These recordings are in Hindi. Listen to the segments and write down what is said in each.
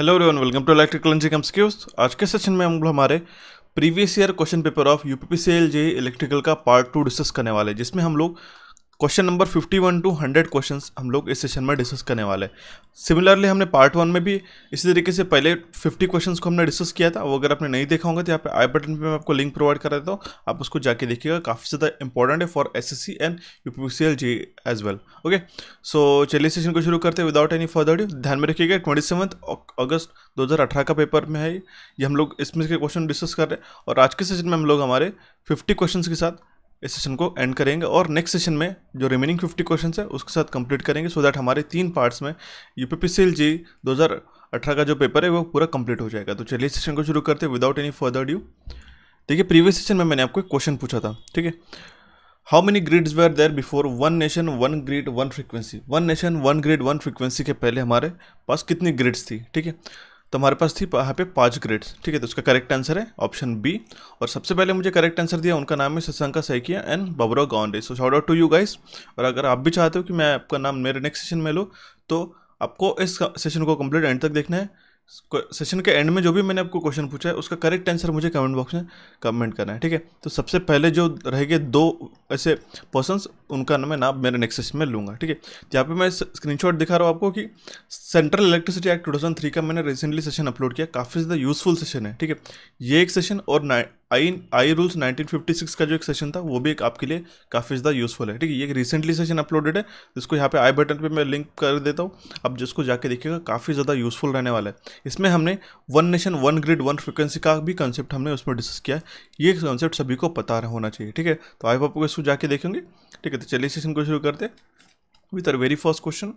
Hello everyone welcome to electrical engineering स्क्यूज आज के सेशन में हम लोग हमारे previous year question paper of UPPCL J electrical का पार्ट टू डिस्कस करने वाले जिसमें हम लोग क्वेश्चन नंबर 51 टू 100 क्वेश्चंस हम लोग इस सेशन में डिस्कस करने वाले हैं सिमिलरली हमने पार्ट वन में भी इसी तरीके से पहले 50 क्वेश्चंस को हमने डिस्कस किया था वो अगर आपने नहीं देखा होगा तो यहाँ पे आई बटन पे मैं आपको लिंक प्रोवाइड कर देता हूँ आप उसको जाके देखिएगा काफ़ी ज़्यादा इंपॉर्टेंट है for S S C and U P C L G as well okay so चलिए सेशन को शुरू करते हैं विदाउट एनी फर्दर ड्यू ध्यान में रखिएगा ट्वेंटी अगस्त दो का पेपर में है ये हम लोग इसमें के क्वेश्चन डिस्कस कर रहे हैं और आज के सेशन में हम लोग हमारे फिफ्टी क्वेश्चन के साथ इस सेशन को एंड करेंगे और नेक्स्ट सेशन में जो रिमेनिंग फिफ्टी क्वेश्चन है उसके साथ कंप्लीट करेंगे सो so दैट हमारे तीन पार्ट्स में U P P C L G दो हज़ार अठारह का जो पेपर है वो पूरा कंप्लीट हो जाएगा तो चलिए सेशन को शुरू करते हैं विदाउट एनी फर्दर ड्यू देखिए प्रीवियस सेशन में मैंने आपको एक क्वेश्चन पूछा था ठीक है how many grids were there before one nation one grid one frequency one nation one grid one frequency के पहले हमारे पास कितनी ग्रिड्स थी ठीक है तो हमारे पास थी यहाँ पे पाँच ग्रेड्स ठीक है तो उसका करेक्ट आंसर है ऑप्शन बी और सबसे पहले मुझे करेक्ट आंसर दिया उनका नाम है Shashanka Saikia and Babra Gande so shout out to you guys और अगर आप भी चाहते हो कि मैं आपका नाम मेरे नेक्स्ट सेशन में लूँ तो आपको इस सेशन को कम्प्लीट एंड तक देखना है सेशन के एंड में जो भी मैंने आपको क्वेश्चन पूछा है उसका करेक्ट आंसर मुझे कमेंट बॉक्स में कमेंट करना है ठीक है तो सबसे पहले जो रहेंगे दो ऐसे पर्सनस उनका मैं नाम मेरे नेक्स्ट सेशन में लूँगा ठीक है यहाँ पे मैं स्क्रीनशॉट दिखा रहा हूँ आपको कि सेंट्रल इलेक्ट्रिसिटी एक्ट टू का मैंने रिसेंटली सेशन अपलोड किया काफ़ी ज़्यादा यूजफुल सेशन है ठीक है ये एक सेशन और आई आई रूल्स 1956 का जो एक सेशन था वो भी एक आपके लिए काफ़ी ज़्यादा यूजफुल है ठीक है ये एक रिसेंटली सेशन अपलोडेड है जिसको यहाँ पे आई बटन पे मैं लिंक कर देता हूँ अब जिसको जाके देखिएगा काफ़ी ज़्यादा यूजफुल रहने वाला है इसमें हमने one nation one grid one frequency का भी कंसेप्ट हमने उसमें डिस्कस किया है ये कॉन्सेप्ट सभी को पता होना चाहिए ठीक है तो आई को इसको जाके देखेंगे ठीक है तो चलिए सेशन को शुरू करते with our very first question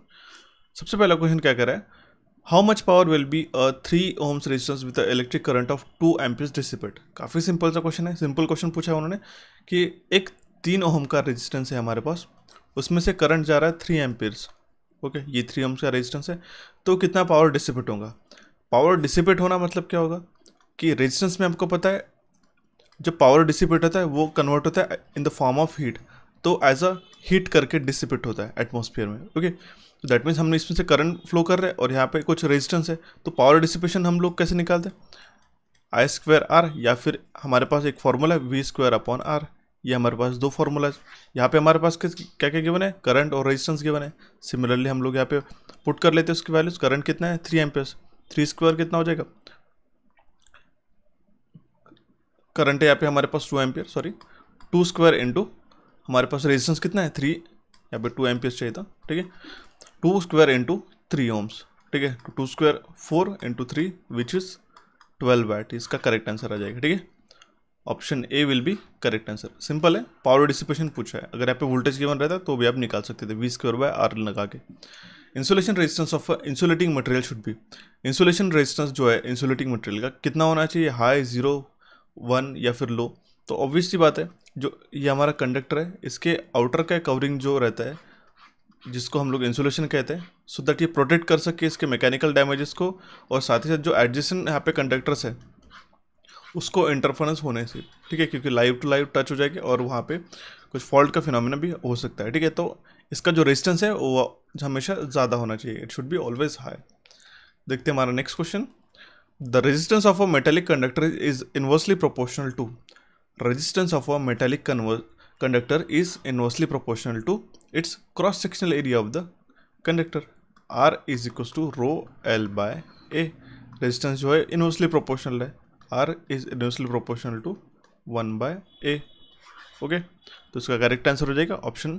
सबसे पहला क्वेश्चन क्या करा है how much power will be a three ohms resistance with electric current of two amperes dissipate काफ़ी सिंपल सा क्वेश्चन है सिंपल क्वेश्चन पूछा है उन्होंने कि एक तीन ओम का रेजिस्टेंस है हमारे पास उसमें से करंट जा रहा है थ्री एम्पियर्स ओके ये थ्री ओम्स का रेजिस्टेंस है तो कितना पावर डिसिपेट होगा पावर डिसिपेट होना मतलब क्या होगा कि रेजिस्टेंस में आपको पता है जो पावर डिसिपेट होता है वो कन्वर्ट होता है in the form of heat तो एज अ हीट करके डिसिपेट होता है एटमोसफियर में ओके तो दैट मीन्स हम इसमें से करंट फ्लो कर रहे हैं और यहाँ पे कुछ रेजिस्टेंस है तो पावर डिसिपेशन हम लोग कैसे निकालते हैं आई स्क्वायर आर या फिर हमारे पास एक फार्मूला है वी स्क्वायर अपॉन आर ये हमारे पास दो फार्मूलाज यहाँ पे हमारे पास क्या क्या गिवन है करंट और रेजिस्टेंस गिवन है सिमिलरली हम लोग यहाँ पे पुट कर लेते हैं उसकी वैल्यूज करंट कितना है थ्री एम्पियर्स थ्री स्क्वायर कितना हो जाएगा करंट है यहाँ पे हमारे पास two ampere sorry two square into हमारे पास रेजिस्टेंस कितना है थ्री या फिर टू एम चाहिए था ठीक है two square into three ohms ठीक है two square four into three which is twelve watt इसका करेक्ट आंसर आ जाएगा ठीक है option A will be correct answer simple है पावर डिसिपेशन पूछा है अगर यहाँ पे वोल्टेज गिवन रहता तो भी आप निकाल सकते थे वी स्क्वायर बाय आर लगा के insulation resistance of insulating material should be insulation resistance जो है इंसुलेटिंग मटेरियल का कितना होना चाहिए हाई जीरो वन या फिर लो तो ऑब्वियसली बात है जो ये हमारा कंडक्टर है इसके आउटर का कवरिंग जो रहता है जिसको हम लोग इंसुलेशन कहते हैं सो दैट ये प्रोटेक्ट कर सके इसके मैकेनिकल डैमेजेस को और साथ ही साथ जो एडजेसेंट यहाँ पे कंडक्टर्स है उसको इंटरफेरेंस होने से ठीक है क्योंकि लाइव टू लाइव टच हो जाएगी और वहाँ पे कुछ फॉल्ट का फिनोमिना भी हो सकता है ठीक है तो इसका जो रेजिस्टेंस है वो हमेशा ज़्यादा होना चाहिए it should be always high देखते हैं हमारा next question the resistance of a metallic conductor is inversely proportional to resistance of a metallic conductor is inversely proportional to its cross-sectional area of the conductor. R is equals to rho L by A. Resistance जो है इनवर्सली प्रोपोर्शनल है R is inversely proportional to one by A okay तो इसका करेक्ट आंसर हो जाएगा ऑप्शन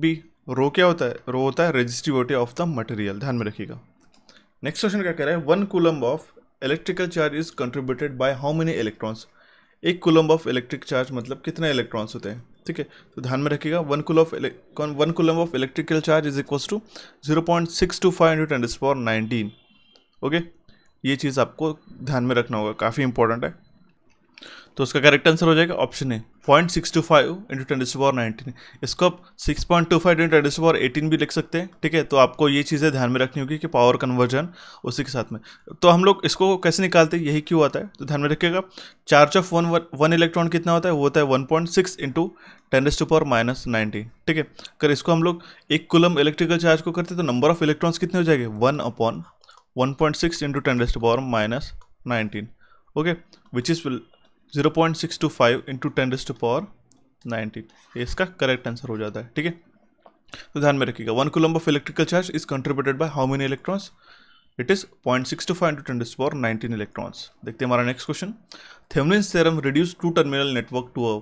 बी रो क्या होता है रो होता है रेजिस्टिविटी ऑफ द मटेरियल ध्यान में रखिएगा नेक्स्ट क्वेश्चन क्या कह रहा है one coulomb of electrical charge is contributed by how many electrons एक कुलम्ब ऑफ इलेक्ट्रिक चार्ज मतलब कितने इलेक्ट्रॉन्स होते हैं ठीक है तो ध्यान में रखिएगा one cool of one coulomb of electrical charge is equals to zero point six two five hundred and four nineteen okay ये चीज़ आपको ध्यान में रखना होगा काफ़ी इंपॉर्टेंट है तो उसका करेक्ट आंसर हो जाएगा option A point six two five into ten to power nineteen इसको आप six point two five into ten to power eighteen भी लिख सकते हैं ठीक है तो आपको ये चीज़ें ध्यान में रखनी होगी कि पावर कन्वर्जन उसी के साथ में तो हम लोग इसको कैसे निकालते हैं यही क्यों आता है तो ध्यान में रखिएगा charge of one one electron कितना होता है वो होता है one point six into ten to power minus nineteen ठीक है अगर इसको हम लोग एक कुलम इलेक्ट्रिकल चार्ज को करते तो नंबर ऑफ इलेक्ट्रॉन्स कितने हो जाएंगे one upon one point six into ten to power minus nineteen okay which is zero point six two five into ten rest power nineteen इसका करेक्ट आंसर हो जाता है ठीक है तो ध्यान में रखिएगा one coulomb of electrical charge is contributed by how many electrons it is point six two five into ten power nineteen electrons देखते हैं हमारा next question Thevenin theorem reduce to terminal network to a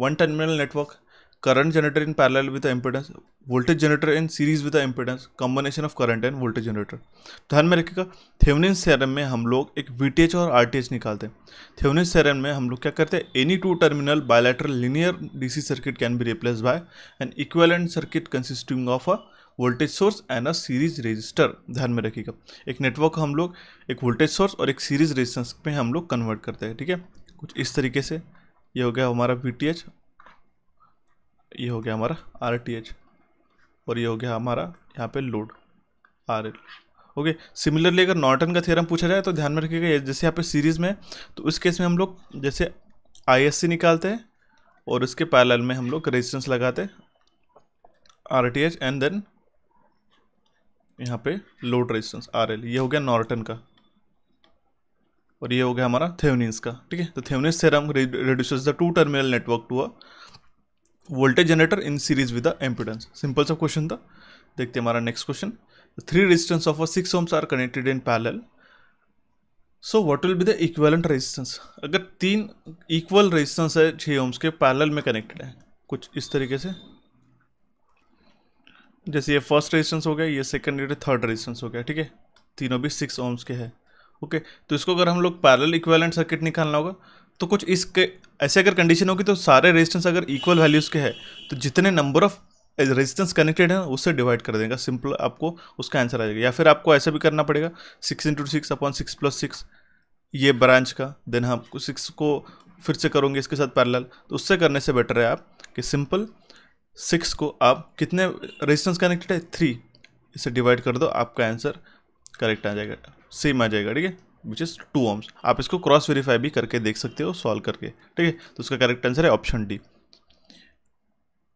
one terminal network current generator in parallel with the voltage voltage in series with with combination of current and voltage and तो ध्यान में रखिएगा थेवनिन सेरम में हम लोग एक वी और आर निकालते हैं थेवनिन सेरम में हम लोग क्या करते हैं any two terminal bilateral linear DC circuit can be replaced by an equivalent circuit consisting of a voltage source and a series resistor ध्यान में रखिएगा एक नेटवर्क हम लोग एक वोल्टेज सोर्स और एक सीरीज रजिस्टेंस में हम लोग कन्वर्ट करते हैं ठीक है कुछ इस तरीके से ये हो गया हमारा वी ये हो गया हमारा आर टी एच और ये हो गया हमारा यहाँ पे load R L okay similarly अगर नॉर्टन का थ्योरम पूछा जाए तो ध्यान में रखिएगा जैसे यहाँ पे सीरीज़ में तो उस केस में हम लोग जैसे आई निकालते हैं और उसके पैरेलल में हम लोग रेजिस्टेंस लगाते हैं R T H and then यहाँ पे लोड रेजिस्टेंस आर एल ये हो गया नॉर्टन का और ये हो गया हमारा थेवनिन्स का ठीक है तो Thevenin's theorem reduces the two terminal network to a voltage generator in series with the impedance simple सा क्वेश्चन था देखते हमारा next question three resistance of a six ohms are connected in parallel so what will be the equivalent resistance अगर तीन इक्वल रेजिस्टेंस है छः ओम्स के पैरेलल में कनेक्टेड है कुछ इस तरीके से जैसे ये फर्स्ट रेजिस्टेंस हो गया ये सेकेंड ये थर्ड रेजिस्टेंस हो गया ठीक है तीनों भी सिक्स ओम्स के है ओके okay, तो इसको अगर हम लोग पैरेलल इक्वेलेंट सर्किट निकालना होगा तो कुछ इसके ऐसे अगर कंडीशन होगी तो सारे रेजिस्टेंस अगर इक्वल वैल्यूज़ के हैं तो जितने नंबर ऑफ रेजिस्टेंस कनेक्टेड है उससे डिवाइड कर देगा सिंपल आपको उसका आंसर आ जाएगा या फिर आपको ऐसा भी करना पड़ेगा six into six upon six plus six ये ब्रांच का देन आपको सिक्स को फिर से करोगे इसके साथ पैरेलल तो उससे करने से बेटर है आप कि सिंपल सिक्स को आप कितने रेजिस्टेंस कनेक्टेड है थ्री इसे डिवाइड कर दो आपका आंसर करेक्ट आ जाएगा सेम आ जाएगा ठीक है विच इज़ टू ओम्स आप इसको क्रॉस वेरीफाई भी करके देख सकते हो सॉल्व करके ठीक है तो उसका करेक्ट आंसर है ऑप्शन डी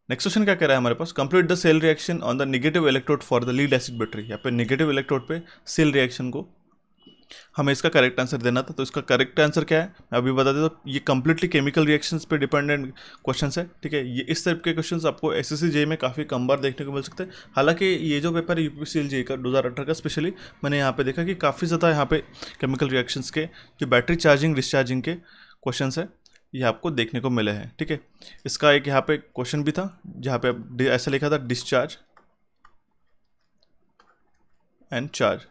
नेक्स्ट क्वेश्चन क्या कह रहा है हमारे पास complete the cell reaction on the negative electrode for the lead acid battery यहाँ पे नेगेटिव इलेक्ट्रोड पे सेल रिएक्शन को हमें इसका करेक्ट आंसर देना था तो इसका करेक्ट आंसर क्या है मैं अभी बता देता हूँ ये कंप्लीटली केमिकल रिएक्शंस पे डिपेंडेंट क्वेश्चन है ठीक है ये इस टाइप के क्वेश्चन आपको एस एस में काफ़ी कम बार देखने को मिल सकते हैं हालांकि ये जो पेपर है यू का दो का स्पेशली मैंने यहाँ पर देखा कि काफ़ी ज़्यादा यहाँ पर केमिकल रिएक्शंस के जो बैटरी चार्जिंग डिस्चार्जिंग के क्वेश्चन है ये आपको देखने को मिले हैं ठीक है इसका एक यहाँ पे क्वेश्चन भी था जहाँ पे ऐसा लिखा था discharge and charge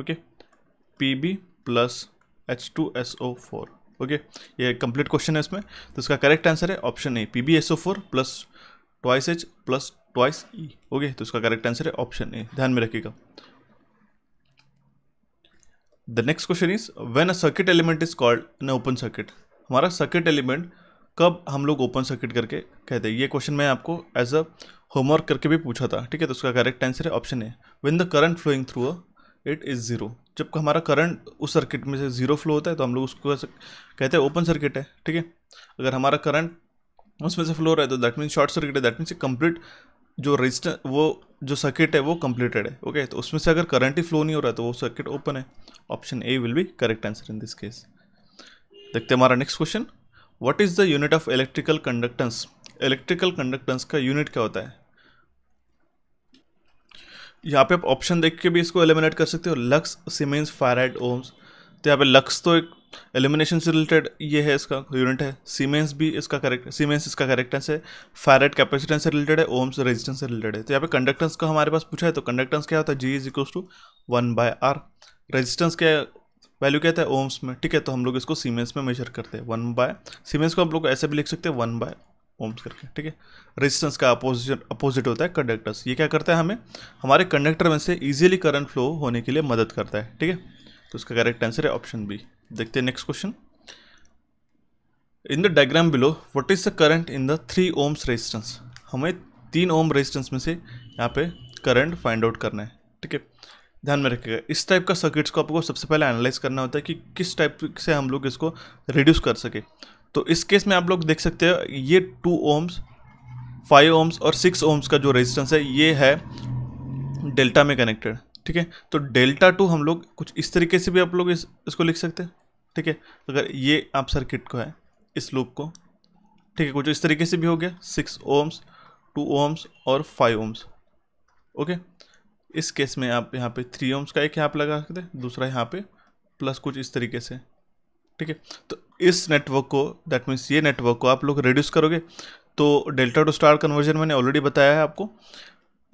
okay P B plus H two S O four okay ये कंप्लीट क्वेश्चन है इसमें तो इसका करेक्ट आंसर है option A P B S O four plus twice H plus twice E okay तो इसका करेक्ट आंसर है ऑप्शन ए ध्यान में रखिएगा the next question is when a circuit element is called an open circuit हमारा सर्किट एलिमेंट कब हम लोग ओपन सर्किट करके कहते हैं ये क्वेश्चन मैं आपको एज अ होमवर्क करके भी पूछा था ठीक है तो उसका करेक्ट आंसर है option A when the current flowing through a it is zero जब हमारा करंट उस सर्किट में से ज़ीरो फ्लो होता है तो हम लोग उसको कहते हैं ओपन सर्किट है ठीक है अगर हमारा करंट उसमें से फ्लो रहा है तो दैट मीन्स शॉर्ट सर्किट है दैट मीन्स कंप्लीट जो रजिस्टर वो जो सर्किट है वो कंप्लीटेड है ओके तो उसमें से अगर करंट ही फ्लो नहीं हो रहा है तो वो सर्किट ओपन है option A will be correct answer in this case देखते हैं हमारा next question what is the unit of electrical conductance electrical conductance का यूनिट क्या होता है यहाँ पे आप ऑप्शन देख के भी इसको एलिमिनेट कर सकते हो लक्स सीमेंस फायराइड ओम्स तो यहाँ पे लक्स तो एक एलिमिनेशन से रिलेटेड ये है इसका यूनिट है सीमेंस भी इसका करेक्ट सीमेंस इसका करेक्टेंस है फायराइड कैपेसिटेंस से रिलेटेड है ओम्स रेजिस्टेंस से रिलेटेड है तो यहाँ पे कंडक्टेंस का हमारे पास पूछा है तो कंडक्टेंस क्या होता है G is equals to one by R resistance क्या वैल्यू कहता है ओम्स में ठीक है तो हम लोग इसको सीमेंस में मेजर करते हैं वन बाय सीमेंस को हम लोग ऐसे भी लिख सकते हैं वन बाय ओम्स करके ठीक है रेजिस्टेंस का अपोजिट अपोजिट होता है कंडक्टर्स ये क्या करता है हमें हमारे कंडक्टर में से इजीली करंट फ्लो होने के लिए मदद करता है ठीक है तो उसका करेक्ट आंसर है ऑप्शन बी देखते हैं next question in the diagram below what is the current in the three ohms resistance हमें तीन ओम रेजिस्टेंस में से यहाँ पे करंट फाइंड आउट करना है ठीक है ध्यान में रखिएगा इस टाइप का सर्किट्स को आपको सबसे पहले एनालाइज करना होता है कि किस टाइप से हम लोग इसको रिड्यूस कर सके तो इस केस में आप लोग देख सकते हो ये टू ओम्स फाइव ओम्स और सिक्स ओम्स का जो रेजिस्टेंस है ये है डेल्टा में कनेक्टेड ठीक है तो डेल्टा टू हम लोग कुछ इस तरीके से भी आप लोग इस, इसको लिख सकते हैं ठीक है अगर ये आप सर्किट को है इस लूप को ठीक है कुछ इस तरीके से भी हो गया सिक्स ओम्स टू ओम्स और फाइव ओम्स ओके इस केस में आप यहाँ पे थ्री ओम्स का एक यहाँ पर लगा सकते दूसरा यहाँ पे प्लस कुछ इस तरीके से ठीक है तो इस नेटवर्क को दैट मीन्स ये नेटवर्क को आप लोग रिड्यूस करोगे तो डेल्टा टू स्टार कन्वर्जन मैंने ऑलरेडी बताया है आपको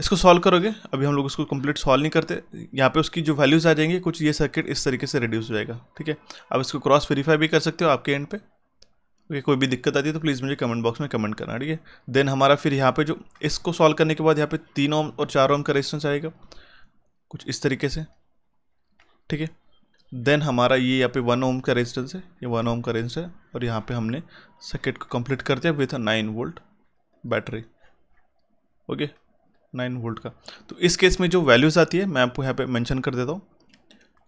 इसको सॉल्व करोगे अभी हम लोग इसको कंप्लीट सॉल्व नहीं करते यहाँ पे उसकी जो वैल्यूज़ आ जाएंगे कुछ ये सर्किट इस तरीके से रिड्यूस हो जाएगा ठीक है आप इसको क्रॉस वेरीफाई भी कर सकते हो आपके एंड पे ओके कोई भी दिक्कत आती है तो प्लीज़ मुझे कमेंट बॉक्स में कमेंट करना ठीक है देन हमारा फिर यहाँ पर जो इसको सॉल्व करने के बाद यहाँ पे तीन ओम और चार ओम का रेजिस्टेंस आएगा कुछ इस तरीके से ठीक है देन हमारा ये यहाँ पे वन ओम का रेजिस्टेंस है ये वन ओम का रेजिस्टेंस है और यहाँ पे हमने सर्किट को कंप्लीट कर दिया with nine volt battery okay nine volt का तो इस केस में जो वैल्यूज़ आती है मैं आपको यहाँ पे मेंशन कर देता हूँ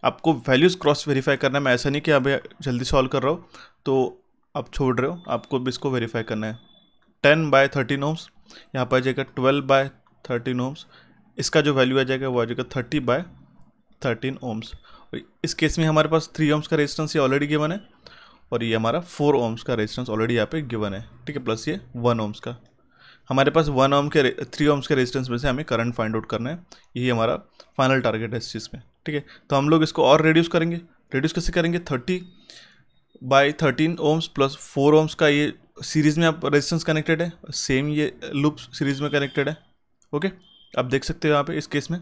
आपको वैल्यूज़ क्रॉस वेरीफाई करना है मैं ऐसा नहीं कि अभी जल्दी सॉल्व कर रहा हूँ तो आप छोड़ रहे हो आपको भी इसको वेरीफाई करना है टेन बाय थर्टीन ओम्स यहाँ पर आ जाएगा ट्वेल्व बाय थर्टीन ओम्स इसका जो वैल्यू आ जाएगा वो आ जाएगा थर्टी बाय थर्टीन ओम्स इस केस में हमारे पास थ्री ओम्स का रेजिस्टेंस ये ऑलरेडी गिवन है और ये हमारा फोर ओम्स का रेजिस्टेंस ऑलरेडी यहाँ पे गिवन है ठीक है प्लस ये वन ओम्स का हमारे पास वन ओम के थ्री ओम्स के रेजिस्टेंस में से हमें करंट फाइंड आउट करना है यही हमारा फाइनल टारगेट है इस चीज़ में ठीक है तो हम लोग इसको और रिड्यूस करेंगे रिड्यूस कैसे करेंगे thirty by thirteen ohms plus four ohms का ये सीरीज़ में आप रेजिस्टेंस कनेक्टेड है सेम ये लूप सीरीज़ में कनेक्टेड है ओके आप देख सकते हो यहाँ पे इस केस में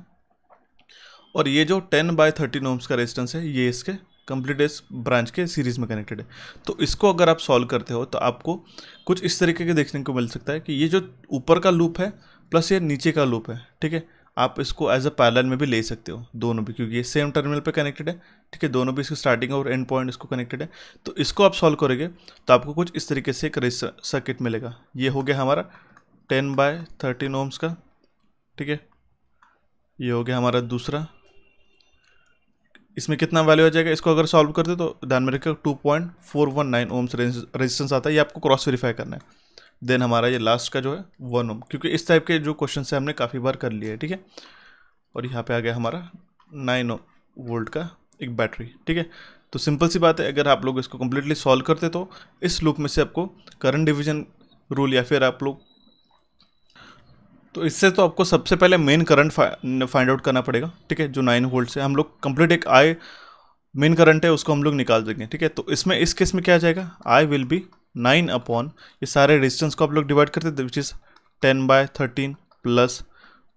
और ये जो टेन बाय थर्टीन ओम्स का रेजिस्टेंस है ये इसके कंप्लीट इस ब्रांच के सीरीज़ में कनेक्टेड है तो इसको अगर आप सॉल्व करते हो तो आपको कुछ इस तरीके के देखने को मिल सकता है कि ये जो ऊपर का लूप है प्लस ये नीचे का लूप है ठीक है आप इसको एज अ पैरल में भी ले सकते हो दोनों भी क्योंकि ये सेम टर्मिनल पे कनेक्टेड है ठीक है दोनों भी इसकी स्टार्टिंग और एंड पॉइंट इसको कनेक्टेड है तो इसको आप सॉल्व करोगे तो आपको कुछ इस तरीके से एक सर्किट मिलेगा ये हो गया हमारा टेन बाय थर्टीन ओम्स का ठीक है ये हो गया हमारा दूसरा इसमें कितना वैल्यू आ जाएगा इसको अगर सॉल्व करते तो ध्यान में रखिएगा two point four one nine ohms resistance आता है ये आपको क्रॉस वेरीफाई करना है देन हमारा ये लास्ट का जो है वन ओम क्योंकि इस टाइप के जो क्वेश्चन है हमने काफ़ी बार कर लिए है ठीक है और यहाँ पे आ गया हमारा नाइन वोल्ट का एक बैटरी ठीक है तो सिंपल सी बात है अगर आप लोग इसको कम्प्लीटली सॉल्व करते तो इस लूप में से आपको करंट डिविज़न रूल या फिर आप लोग तो इससे तो आपको सबसे पहले मेन करंट फाइंड आउट करना पड़ेगा ठीक है जो नाइन होल्ड से हम लोग कंप्लीट एक आई मेन करंट है उसको हम लोग निकाल देंगे ठीक है तो इसमें इस केस में क्या आ जाएगा I will be nine upon ये सारे रेजिस्टेंस को आप लोग डिवाइड करते थे which is ten by thirteen plus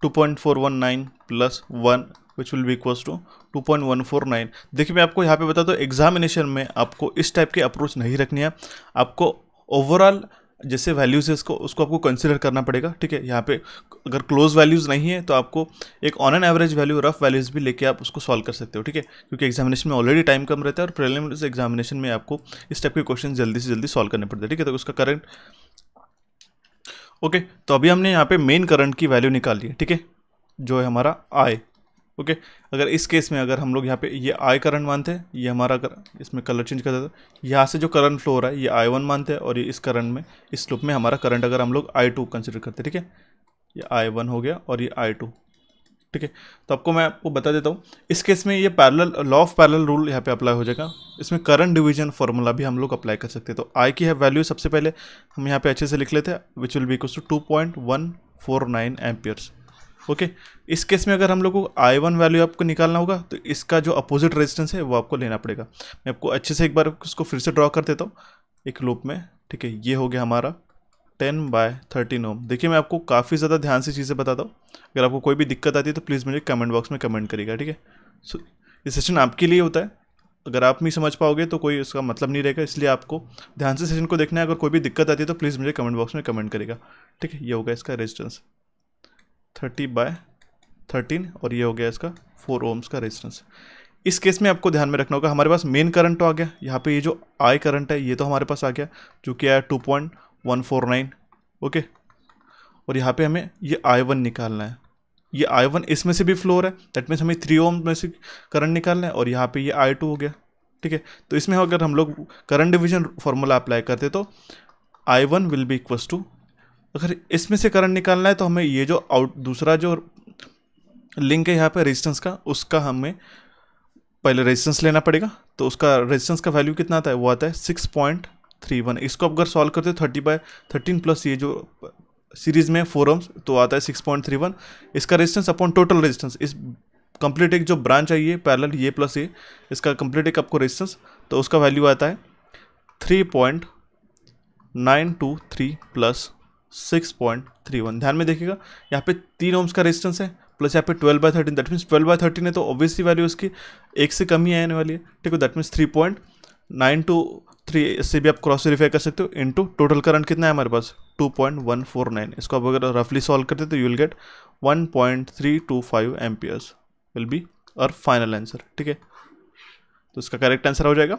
two point four one nine plus one which will be equals to two point one four nine देखिए मैं आपको यहाँ पे बता दूँ एग्जामिनेशन में आपको इस टाइप की अप्रोच नहीं रखनी है आपको ओवरऑल जैसे वैल्यूज़ है इसको उसको आपको कंसिडर करना पड़ेगा ठीक है यहाँ पे अगर क्लोज वैल्यूज़ नहीं है तो आपको एक on an average value rough values भी लेके आप उसको सॉल्व कर सकते हो ठीक है क्योंकि एग्जामिनेशन में ऑलरेडी टाइम कम रहता है और प्रेलिमिनरी एग्जामिनेशन में आपको इस टाइप के क्वेश्चन जल्दी से जल्दी सॉल्व करने पड़ते हैं ठीक है तो उसका करंट ओके तो अभी हमने यहाँ पे मेन करंट की वैल्यू निकाल ली ठीक है जो है हमारा आई ओके अगर इस केस में अगर हम लोग यहाँ पे ये आई करंट मानते हैं ये हमारा कर, इसमें कलर चेंज कर देते हैं यहाँ से जो करंट फ्लो हो रहा है ये आई वन मानते हैं और ये इस करंट में इस स्लोप में हमारा करंट अगर हम लोग आई टू कंसिडर करते हैं ठीक है ये आई वन हो गया और ये आई टू ठीक है तो आपको मैं आपको बता देता हूँ इस केस में ये parallel law of parallel rule यहाँ पर अप्लाई हो जाएगा इसमें करंट डिवीजन फार्मूला भी हम लोग अप्लाई कर सकते हैं तो आई की है वैल्यू सबसे पहले हम यहाँ पर अच्छे से लिख लेते हैं which will be equal to two point one four nine amperes okay इस केस में अगर हम लोग को आई वन वैल्यू आपको निकालना होगा तो इसका जो अपोजिट रेजिस्टेंस है वो आपको लेना पड़ेगा मैं आपको अच्छे से एक बार इसको फिर से ड्रॉ कर देता हूँ एक लूप में ठीक है ये हो गया हमारा टेन बाय थर्टीन ओम देखिए मैं आपको काफ़ी ज़्यादा ध्यान से चीज़ें बताता हूँ अगर आपको कोई भी दिक्कत आती है तो प्लीज़ मुझे कमेंट बॉक्स में कमेंट करिएगा ठीक है सो ये सेशन आपके लिए होता है अगर आप नहीं समझ पाओगे तो कोई इसका मतलब नहीं रहेगा इसलिए आपको ध्यान से सेशन को देखना है अगर कोई भी दिक्कत आती है तो प्लीज़ मुझे कमेंट बॉक्स में कमेंट करेगा ठीक है ये होगा इसका रेजिस्टेंस थर्टी बाय थर्टीन और ये हो गया इसका फोर ओम्स का रेजिस्टेंस इस केस में आपको ध्यान में रखना होगा हमारे पास मेन करंट तो आ गया यहाँ पे ये जो आई करंट है ये तो हमारे पास आ गया जो कि आया two point one four nine okay और यहाँ पे हमें ये आई वन निकालना है ये आई वन इसमें से भी फ्लोर है दैट मीन्स हमें थ्री ओम में से करंट निकालना है और यहाँ पर ये आई टू हो गया ठीक है तो इसमें अगर हम लोग करंट डिविजन फॉर्मूला अप्लाई करते तो I one will be equals to अगर इसमें से करंट निकालना है तो हमें ये जो आउट दूसरा जो लिंक है यहाँ पे रेजिस्टेंस का उसका हमें पहले रेजिस्टेंस लेना पड़ेगा तो उसका रेजिस्टेंस का वैल्यू कितना आता है वो आता है सिक्स पॉइंट थ्री वन इसको अगर सॉल्व करते हो थर्टी बाय थर्टीन प्लस ये जो सीरीज में फोर ओम्स तो आता है सिक्स पॉइंट थ्री वन इसका रेजिस्टेंस अपॉन टोटल रेजिस्टेंस इस कंप्लीट एक जो ब्रांच आई है पैरल ये प्लस ये इसका कंप्लीट एक आपको रेजिस्टेंस तो उसका वैल्यू आता है three point nine two three plus six point three one ध्यान में देखिएगा यहाँ पे तीन ओम्स का रेजिस्टेंस है प्लस यहाँ पे twelve by thirteen that means twelve by thirteen है तो ऑब्वियसली वैल्यू उसकी एक से कम ही आने वाली है ठीक है that means three point nine two three इससे भी आप क्रॉस वेरीफाई कर सकते हो इनटू टोटल करंट कितना है हमारे पास two point one four nine इसको आप अगर रफली सॉल्व करते तो you will get one point three two five amps will be और फाइनल आंसर ठीक है तो इसका करेक्ट आंसर हो जाएगा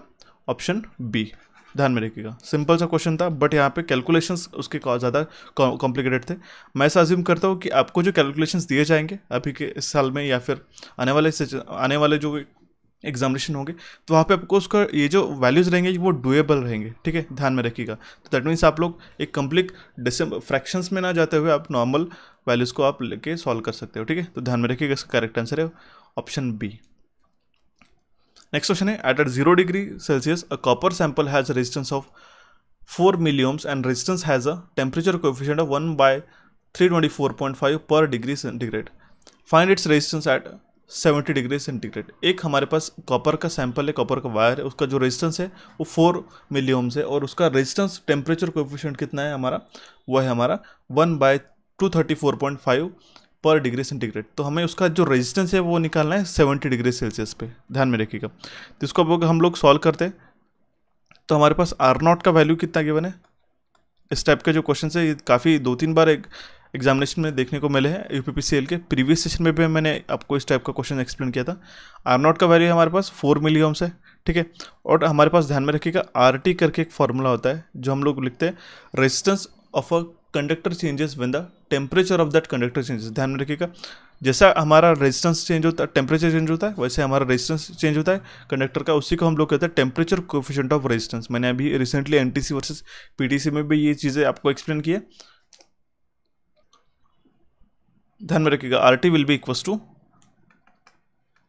ऑप्शन बी ध्यान में रखिएगा सिंपल सा क्वेश्चन था बट यहाँ पे कैलकुलेशंस उसके ज़्यादा कॉम्प्लिकेटेड थे मैं ऐसा अज्यूम करता हूँ कि आपको जो कैलकुलेशंस दिए जाएंगे अभी के इस साल में या फिर आने वाले आने वाले जो एग्जामिनेशन होंगे तो वहाँ पे आपको उसका ये जो वैल्यूज़ रहेंगे वो डुएबल रहेंगे ठीक है ध्यान में रखिएगा तो दैट मीन्स आप लोग एक कम्प्लीट डिसम फ्रैक्शंस में ना जाते हुए आप नॉर्मल वैल्यूज़ को आप लेके सॉल्व कर सकते हो ठीक है तो ध्यान में रखिएगा इसका करेक्ट आंसर है ऑप्शन बी नेक्स्ट क्वेश्चन है at at zero degree Celsius a copper sample has resistance of four milliohms and resistance has a temperature coefficient of one by three twenty four point five per degree centigrade find its resistance at seventy degree centigrade एक हमारे पास कॉपर का सैंपल है कॉपर का वायर है उसका जो रेजिस्टेंस है वो फोर मिलियम्स है और उसका रेजिस्टेंस टेम्परेचर कोफिशियंट कितना है हमारा वह है हमारा one by two thirty four point five per degree centigrade तो हमें उसका जो रेजिस्टेंस है वो निकालना है सेवेंटी डिग्री सेल्सियस पे ध्यान में रखिएगा तो इसको अब हम लोग सॉल्व करते हैं तो हमारे पास आर नॉट का वैल्यू कितना गिवन है इस टाइप के जो क्वेश्चन है काफ़ी दो तीन बार एक एग्जामिनेशन में देखने को मिले हैं यू के प्रीवियस सेशन में भी मैंने आपको इस टाइप का क्वेश्चन एक्सप्लेन किया था आर नॉट का वैल्यू हमारे पास फोर मिली ओम्स है ठीक है और हमारे पास ध्यान में रखिएगा आर टी करके एक फॉर्मूला होता है जो हम लोग लिखते हैं resistance of a conductor changes when the temperature of that conductor changes ध्यान में रखिएगा जैसा हमारा रेजिस्टेंस चेंज होता है टेम्परेचर चेंज होता है वैसे हमारा रेजिस्टेंस चेंज होता है कंडक्टर का उसी को हम लोग कहते हैं टेम्परेचर कोफिशेंट ऑफ रेजिस्टेंस मैंने अभी recently N T C versus P T C में भी ये चीज़ें आपको एक्सप्लेन किया ध्यान में रखिएगा R T will be equals to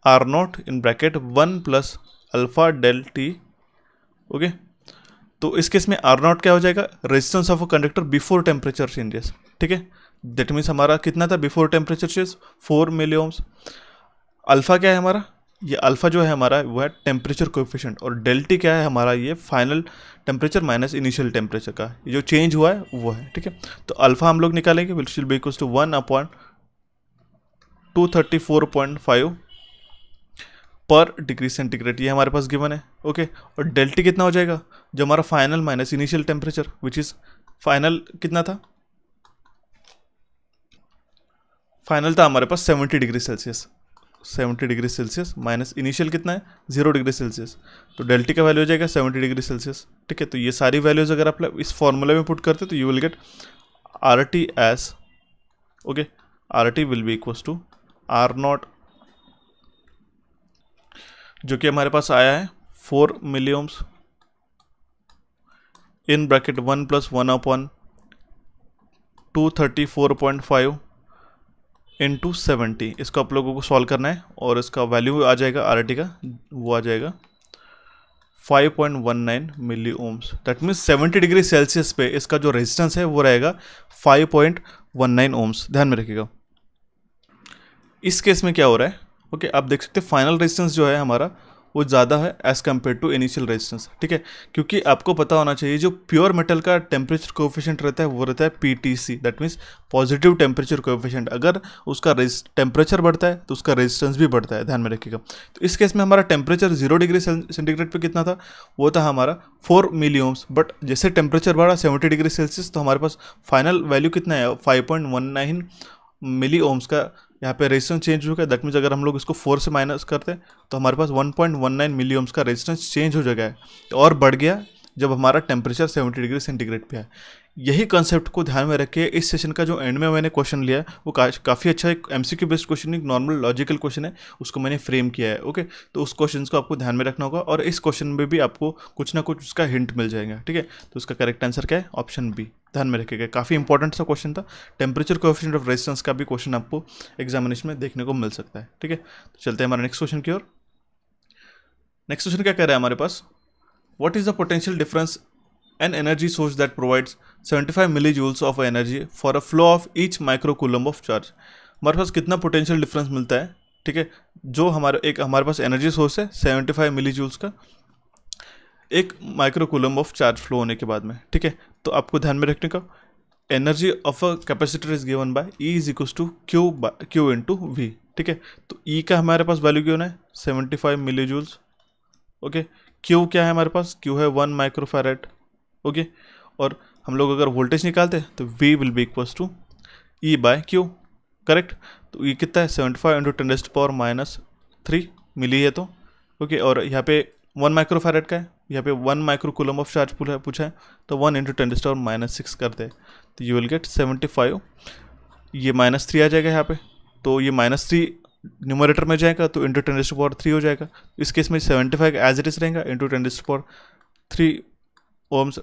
R nought in bracket one plus alpha del T okay तो इस केस में आर नॉट क्या हो जाएगा resistance of a conductor before temperature changes ठीक है दैट मीन्स हमारा कितना था before temperature change four milliohms alpha क्या है हमारा ये अल्फ़ा जो है हमारा वो है टेम्परेचर कोफिशेंट और डेल्टी क्या है हमारा ये final temperature minus initial temperature का जो चेंज हुआ है वो है ठीक है तो अल्फ़ा हम लोग निकालेंगे will shill be equals to one upon two thirty four point five per degree centigrade ये हमारे पास गिवन है ओके और डेल्टी कितना हो जाएगा जो हमारा final minus initial temperature which is final कितना था फाइनल था हमारे पास 70 degree Celsius seventy degree Celsius minus initial कितना है जीरो डिग्री सेल्सियस तो डेल्टी का वैल्यू हो जाएगा 70 डिग्री सेल्सियस ठीक है तो ये सारी वैल्यूज़ अगर आप इस फॉर्मूले में पुट करते तो you will get R T S okay R T will be equal to R nought जो कि हमारे पास आया है four milliohms in bracket one plus one upon two thirty four point five into seventy इसको आप लोगों को सॉल्व करना है और इसका वैल्यू आ जाएगा आर का वो आ जाएगा 5.19 milli ohms that means 70 degree Celsius पे इसका जो रेजिस्टेंस है वो रहेगा 5.19 ओम्स ध्यान में रखिएगा इस केस में क्या हो रहा है ओके आप देख सकते हैं फाइनल रेजिस्टेंस जो है हमारा वो ज़्यादा है as compare to initial resistance ठीक है क्योंकि आपको पता होना चाहिए जो प्योर मेटल का टेम्परेचर कोफिशेंट रहता है वो रहता है P T C that means positive temperature coefficient अगर उसका टेम्परेचर बढ़ता है तो उसका रेजिस्टेंस भी बढ़ता है ध्यान में रखिएगा तो इस केस में हमारा टेम्परेचर जीरो डिग्री सेंटीग्रेड पर कितना था वो था हमारा फोर मिलियोम्स बट जैसे टेम्परेचर बढ़ा सेवेंटी डिग्री सेल्सियस तो हमारे पास फाइनल वैल्यू कितना है five point one nine milli ohms का यहाँ पे रेजिस्टेंस चेंज हो गया दैट मीन्स अगर हम लोग इसको फोर से माइनस करते हैं तो हमारे पास 1.19 मिली ओम्स का रेजिस्टेंस चेंज हो जाएगा और बढ़ गया जब हमारा टेम्परेचर 70 डिग्री सेंटीग्रेड पे है यही कॉन्सेप्ट को ध्यान में रखिए इस सेशन का जो एंड में मैंने क्वेश्चन लिया है वो का, काफ़ी अच्छा एक एम बेस्ड क्वेश्चन एक नॉर्मल लॉजिकल क्वेश्चन है उसको मैंने फ्रेम किया है ओके तो उस क्वेश्चन को आपको ध्यान में रखना होगा और इस क्वेश्चन में भी आपको कुछ ना कुछ उसका हिंट मिल जाएगा ठीक है तो उसका करेक्ट आंसर क्या है ऑप्शन बी ध्यान में रखिएगा काफ़ी इंपॉर्टेंट सा क्वेश्चन था टेम्परेचर कोफिशेंट ऑफ रेजिस्टेंस का भी क्वेश्चन आपको एग्जामिनेशन में देखने को मिल सकता है ठीक है तो चलते हैं हमारे नेक्स्ट क्वेश्चन की ओर नेक्स्ट क्वेश्चन क्या कह रहा है हमारे पास what is the potential difference an energy source that provides 75 milli joules of energy for a flow of each microcoulomb of charge हमारे पास कितना पोटेंशियल डिफरेंस मिलता है ठीक है जो हमारे एक हमारे पास एनर्जी सोर्स है 75 मिली जूल्स का एक माइक्रोकुलम ऑफ चार्ज फ्लो होने के बाद में ठीक है तो आपको ध्यान में रखने का energy of a capacitor is given by E is equal to Q Q into V ठीक है तो ई e का हमारे पास वैल्यू क्यों है seventy five milli joules okay Q क्या है हमारे पास क्यू है वन माइक्रोफेरेट ओके और हम लोग अगर वोल्टेज निकालते तो V will be equal to E by Q correct तो ई e कितना है seventy five into ten power minus three milli है तो ओके okay, और यहाँ पे वन माइक्रोफेरेट का है यहाँ पे वन माइक्रो ऑफ चार्ज पूछा है तो वन इंटू टेन डिस्टर माइनस सिक्स कर दे तो you will get seventy five ये माइनस थ्री आ जाएगा यहाँ पे तो ये माइनस थ्री न्यूमरेटर में जाएगा तो इंटू टेन डिस्ट पावर थ्री हो जाएगा इस केस में seventy five as it is रहेगा इंटू टेन डिस्ट पावर थ्री ओम्स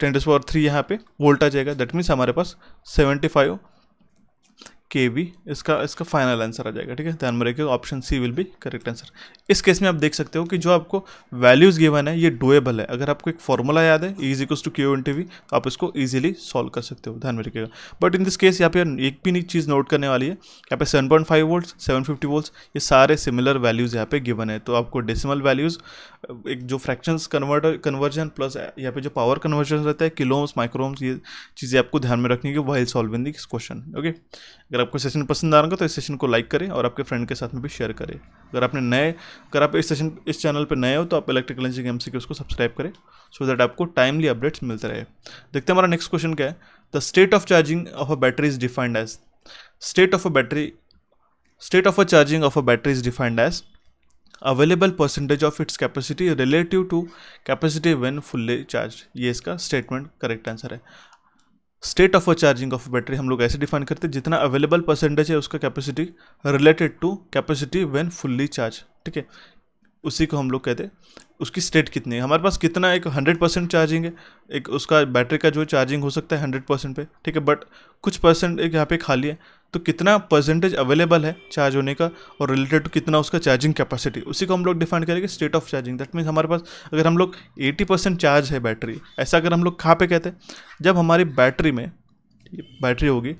टेन डिस्ट पावर थ्री यहाँ पे वोल्ट आ जाएगा दैट मीन्स हमारे पास सेवेंटी फाइव के बी इसका इसका फाइनल आंसर आ जाएगा ठीक है ध्यान में रखिएगा option C will be correct answer इस केस में आप देख सकते हो कि जो आपको वैल्यूज़ गिवन है ये डुएबल है अगर आपको एक फॉर्मूला याद है is equals to Q in T V तो आप इसको ईजिली सॉल्व कर सकते हो ध्यान में रखिएगा बट इन दिस केस यहाँ पे एक भी चीज़ नोट करने वाली है यहाँ पे seven point five volt seven fifty volt ये सारे सिमिलर वैल्यूज़ यहाँ पे गिवन है तो आपको डेसिमल वैल्यूज़ एक जो फ्रैक्शंस कन्वर्टर कन्वर्जन प्लस यहाँ पे जो पावर कन्वर्जन रहता है किलोम्स माइक्रोम्स ये चीज़ें आपको ध्यान में रखनी है while solving this question okay अगर आपको सेशन पसंद आ रहा है तो इस सेशन को लाइक करें और आपके फ्रेंड के साथ में भी शेयर करें अगर आपने नए अगर आप इस सेशन इस चैनल पर नए हो तो आप इलेक्ट्रिकल इंजीनियरिंग एम सी उसको सब्सक्राइब करें सो दैट आपको टाइमली अपडेट्स मिलते रहे देखते हैं हमारा नेक्स्ट क्वेश्चन क्या है the state of charging of a battery is defined as state of a battery state of a charging of a battery is defined as available percentage of its capacity relative to capacity when fully charge ये इसका स्टेटमेंट करेक्ट आंसर है state of a charging of battery हम लोग ऐसे डिफाइन करते हैं जितना अवेलेबल परसेंटेज है उसका capacity related to capacity when fully charge ठीक है उसी को हम लोग कहते हैं उसकी स्टेट कितनी है हमारे पास कितना एक हंड्रेड परसेंट चार्जिंग है एक उसका बैटरी का जो चार्जिंग हो सकता है हंड्रेड परसेंट पे ठीक है बट कुछ परसेंट एक यहाँ पे खाली है तो कितना परसेंटेज अवेलेबल है चार्ज होने का और रिलेटेड टू कितना उसका चार्जिंग कैपेसिटी उसी को हम लोग डिफाइन करेंगे state of charging that means हमारे पास अगर हम लोग एटी परसेंट चार्ज है बैटरी ऐसा अगर हम लोग कहाँ पे कहते हैं जब हमारी बैटरी में बैटरी होगी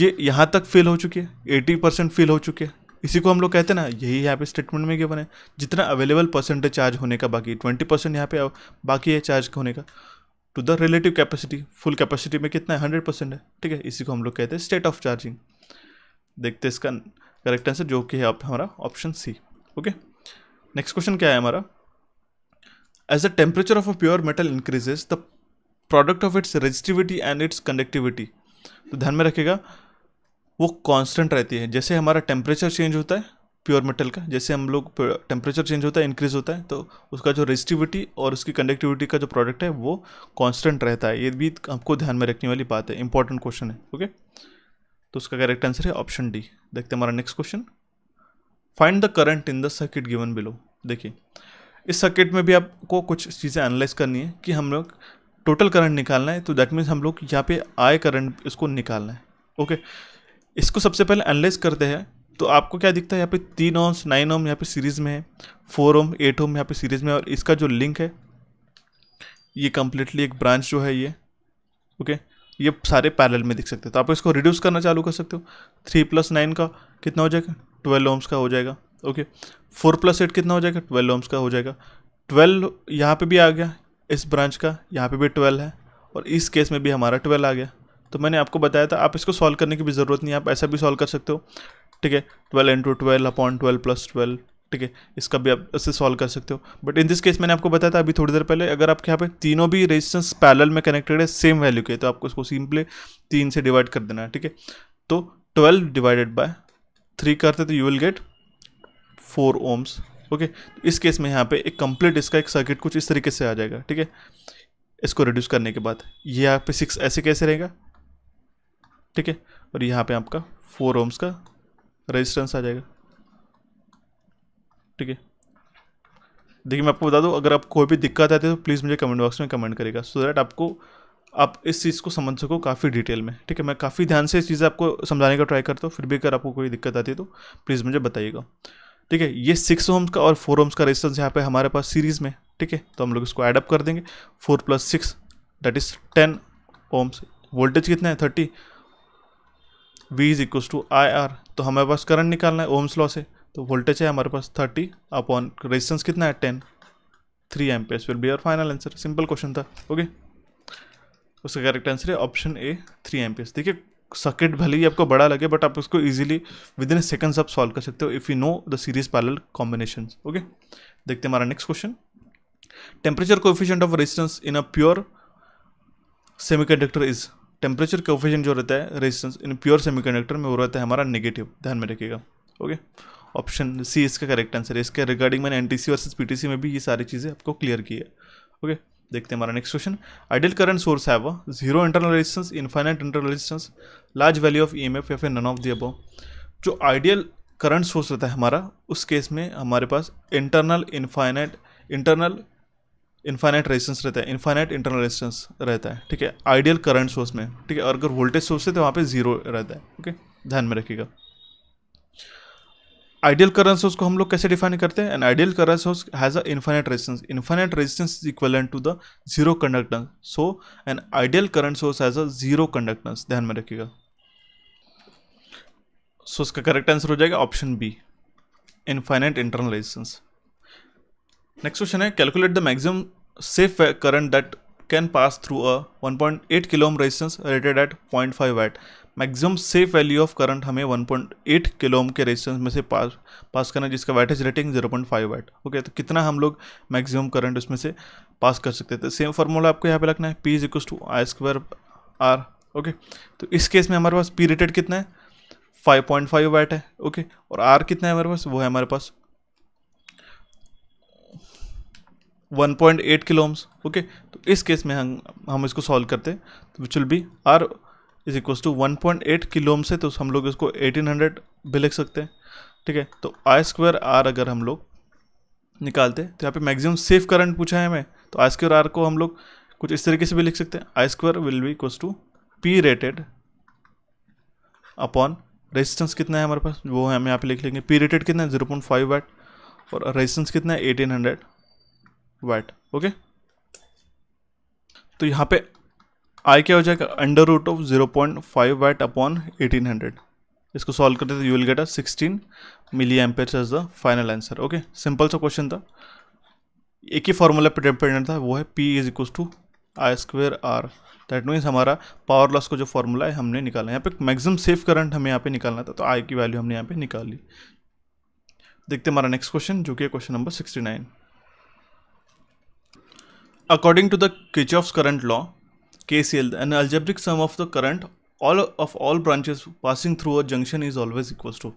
ये यहाँ तक फिल हो चुकी है एटी परसेंट फिल हो चुकी है इसी को हम लोग कहते हैं ना यही यहाँ पे स्टेटमेंट में गिवन है जितना अवेलेबल परसेंटेज चार्ज होने का बाकी ट्वेंटी परसेंट यहाँ पे बाकी है चार्ज होने का to the relative capacity full capacity में कितना है हंड्रेड परसेंट है ठीक है इसी को हम लोग कहते हैं स्टेट ऑफ चार्जिंग देखते हैं इसका करेक्ट आंसर जो कि है हमारा option C okay next question क्या है हमारा as the temperature of a pure metal increases the product of its resistivity and its conductivity तो ध्यान में रखेगा वो कांस्टेंट रहती है जैसे हमारा टेम्परेचर चेंज होता है प्योर मेटल का जैसे हम लोग टेम्परेचर चेंज होता है इंक्रीज होता है तो उसका जो रेजिटिविटी और उसकी कंडक्टिविटी का जो प्रोडक्ट है वो कांस्टेंट रहता है ये भी आपको ध्यान में रखने वाली बात है इंपॉर्टेंट क्वेश्चन है ओके तो उसका करेक्ट आंसर है ऑप्शन डी देखते हैं हमारा next question find the current in the circuit given below देखिए इस सर्किट में भी आपको कुछ चीज़ें एनालाइज करनी है कि हम लोग टोटल करंट निकालना है तो दैट मीन्स हम लोग यहाँ पे आए करंट इसको निकालना है ओके okay? इसको सबसे पहले एनालाइज करते हैं तो आपको क्या दिखता है यहाँ पे तीन ओम्स नाइन ओम यहाँ पे सीरीज़ में है फोर ओम एट ओम यहाँ पे सीरीज़ में है और इसका जो लिंक है ये कम्प्लीटली एक ब्रांच जो है ये ओके ये सारे पैरल में दिख सकते हैं तो आप इसको रिड्यूस करना चालू कर सकते हो थ्री प्लस नाइन का कितना हो जाएगा ट्वेल्व ओम्स का हो जाएगा ओके फोर प्लस एट कितना हो जाएगा ट्वेल्व ओम्स का हो जाएगा ट्वेल्व यहाँ पे भी आ गया इस ब्रांच का यहाँ पे भी ट्वेल्व है और इस केस में भी हमारा ट्वेल्व आ गया तो मैंने आपको बताया था आप इसको सॉल्व करने की भी ज़रूरत नहीं आप ऐसा भी सॉल्व कर सकते हो ठीक है twelve into twelve upon twelve plus twelve ठीक है इसका भी आप इससे सॉल्व कर सकते हो बट इन दिस केस मैंने आपको बताया था अभी थोड़ी देर पहले अगर आपके यहाँ पे तीनों भी रेजिस्टेंस पैरल में कनेक्टेड है सेम वैल्यू के तो आपको इसको सिंपली तीन से डिवाइड कर देना है ठीक है तो ट्वेल्व डिवाइडेड बाय थ्री करते तो you will get four ohms okay इस केस में यहाँ पे एक कंप्लीट इसका एक सर्किट कुछ इस तरीके से आ जाएगा ठीक है इसको रिड्यूस करने के बाद ये यहाँ पे सिक्स ऐसे कैसे रहेगा ठीक है और यहाँ पे आपका फोर ओम्स का रेजिस्टेंस आ जाएगा ठीक है देखिए मैं आपको बता दूँ अगर आप कोई भी दिक्कत आती है तो प्लीज़ मुझे कमेंट बॉक्स में कमेंट करेगा सो दैट आपको आप इस चीज़ को समझ सको काफ़ी डिटेल में ठीक है मैं काफ़ी ध्यान से इस चीज़ आपको समझाने का ट्राई करता हूँ फिर भी अगर आपको कोई दिक्कत आती है तो प्लीज़ मुझे बताइएगा ठीक है ये सिक्स होम्स का और फोर होम्स का रेजिस्टेंस यहाँ पे हमारे पास सीरीज़ में ठीक है तो हम लोग इसको एडअप कर देंगे four plus six that is ten ohms voltage कितना है thirty V is equal to I R तो हमारे पास करंट निकालना है ओम्स लॉ से तो वोल्टेज है हमारे पास थर्टी अपॉन रेजिस्टेंस कितना है ten three S will be our final answer simple question था ओके उसका करेक्ट आंसर है ऑप्शन ए थ्री एस देखिए सर्किट भले ही आपको बड़ा लगे बट आप उसको इजीली विद इन सेकंड्स आप सॉल्व कर सकते हो if you know the series parallel combination okay देखते हैं हमारा next question temperature coefficient of resistance in a pure semiconductor is temperature coefficient जो रहता है रेजिस्टेंस इन प्योर सेमीकंडक्टर में वो रहता है हमारा नेगेटिव ध्यान में रखिएगा ओके ऑप्शन सी इसका करेक्ट आंसर है इसके रिगार्डिंग मैंने एन टी सी वर्सेज में भी ये सारी चीज़ें आपको क्लियर की है ओके देखते हैं हमारा next question ideal current source है वो zero internal resistance infinite internal resistance large value of E M F या फिर नन ऑफ दी अबो जो आइडियल करंट सोर्स रहता है हमारा उस केस में हमारे पास internal infinite internal infinite resistance रहता है इन्फाइनाइट इंटरनल रेजिस्टेंस रहता है ठीक है आइडियल करंट सोर्स में ठीक है और अगर वोल्टेज सोर्स है तो वहाँ पे जीरो रहता है ओके ध्यान में रखिएगा आइडियल करंट सोर्स को हम लोग कैसे डिफाइन करते हैं and ideal current source has a infinite resistance infinite resistance is equivalent to the zero conductance so and ideal current source has a zero conductance ध्यान में रखिएगा सो इसका करेक्ट आंसर हो जाएगा option B infinite internal resistance next question है calculate the maximum safe current that can pass through a 1.8 kilo ohm resistance rated at 0.5 watt maximum safe value of current हमें 1.8 किलो किलोम के रेजिस्टेंस में से पास पास करना है जिसका वैटेज रेटिंग 0.5 वैट ओके तो कितना हम लोग मैक्सिमम करंट उसमें से पास कर सकते थे सेम फार्मूला आपको यहाँ पे रखना है P is equal to I square R okay तो इस केस में हमारे पास पी रेटेड कितना है 5.5 वैट है ओके और आर कितना है हमारे पास वो है हमारे पास 1.8 किलो ओम्स ओके तो इस केस में हम हम इसको सॉल्व करते हैं which will be R is equals to one point eight kilo ohm तो हम लोग इसको एटीन हंड्रेड भी लिख सकते हैं ठीक है तो आई स्क्वायर आर अगर हम लोग निकालते हैं तो यहाँ पे मैक्सिमम सेफ करंट पूछा है हमें तो आई स्क्वायर आर को हम लोग कुछ इस तरीके से भी लिख सकते हैं I square will be equals to P rated upon resistance कितना है हमारे पास वो हम यहाँ पे लिख लेंगे पी रेटेड कितना है जीरो पॉइंट फाइव वैट और रेजिस्टेंस कितना है एटीन हंड्रेड वैट ओके तो यहाँ पे आई क्या हो जाएगा under root of zero point five watt upon eighteen hundred इसको सॉल्व करते तो you will get a sixteen milli ampere as the final answer okay simple सा क्वेश्चन था एक ही फार्मूला पे डिपेंडेंट था वो है P is equal to I square R that means हमारा पावर लॉस का जो फॉर्मूला है हमने निकाला यहाँ पे मैक्सिमम सेफ करंट हमें यहाँ पे निकालना था तो आई की वैल्यू हमने यहाँ पे निकाल ली देखते हमारा नेक्स्ट क्वेश्चन जो कि question number sixty nine According to the Kirchhoff's current law, KCL, an algebraic sum of the current all of all branches passing through a junction is always equals to.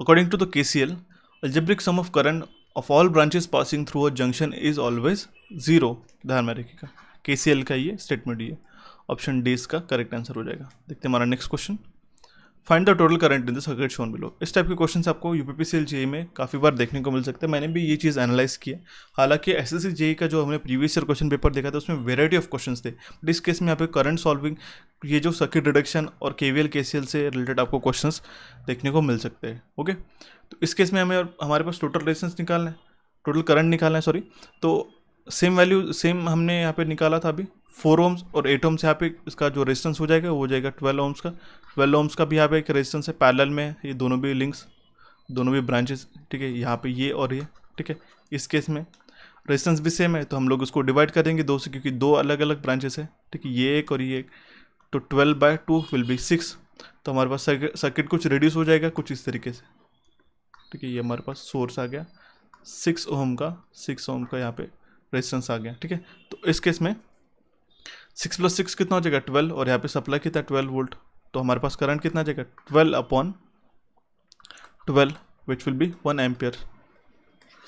According to the KCL, algebraic sum of current of all branches passing through a junction is always zero ध्यान में रखिएगा के का ये स्टेटमेंट ये ऑप्शन डी इसका करेक्ट आंसर हो जाएगा देखते हैं हमारा next question find the total current in the circuit shown below इस टाइप के क्वेश्चन आपको यू पी में काफ़ी बार देखने को मिल सकते हैं मैंने भी ये चीज़ एनालाइज किया हालांकि एस एस सी का जो हमने प्रीवियस ईयर क्वेश्चन पेपर देखा था उसमें वेराइटी ऑफ क्वेश्चन थे बट इस केस में यहाँ पे करंट सॉल्विंग ये जो सर्किट डिडक्शन और के V L K C L से रिलेटेड आपको क्वेश्चन देखने को मिल सकते हैं ओके तो इस केस में हमें हमारे पास टोटल रेजिस्टेंस निकालना है टोटल करंट निकालना है सॉरी तो सेम वैल्यू सेम हमने यहाँ पे निकाला था अभी फोर ओम्स और एट ओम्स यहाँ पे इसका जो रेजिस्टेंस हो जाएगा वो हो जाएगा ट्वेल्व ओम्स का ट्वेल्व ओम्स का भी यहाँ पे एक रेजिस्टेंस है पैरेलल में ये दोनों भी लिंक्स दोनों भी ब्रांचेस ठीक है यहाँ पे ये और ये ठीक है इस केस में रेजिस्टेंस भी सेम है तो हम लोग उसको डिवाइड करेंगे दो से क्योंकि दो अलग अलग ब्रांचेस है ठीक है ये एक और ये एक तो twelve by two will be six तो हमारे पास सर्किट कुछ रिड्यूस हो जाएगा कुछ इस तरीके से ठीक है ये हमारे पास सोर्स आ गया सिक्स ओम का सिक्स ओम का यहाँ पे रेजिस्टेंस आ गया ठीक है तो इस केस में सिक्स प्लस सिक्स कितना हो जाएगा ट्वेल्व और यहाँ पे सप्लाई कितना ट्वेल्व वोल्ट तो हमारे पास करंट कितना जाएगा twelve upon twelve which will be one ampere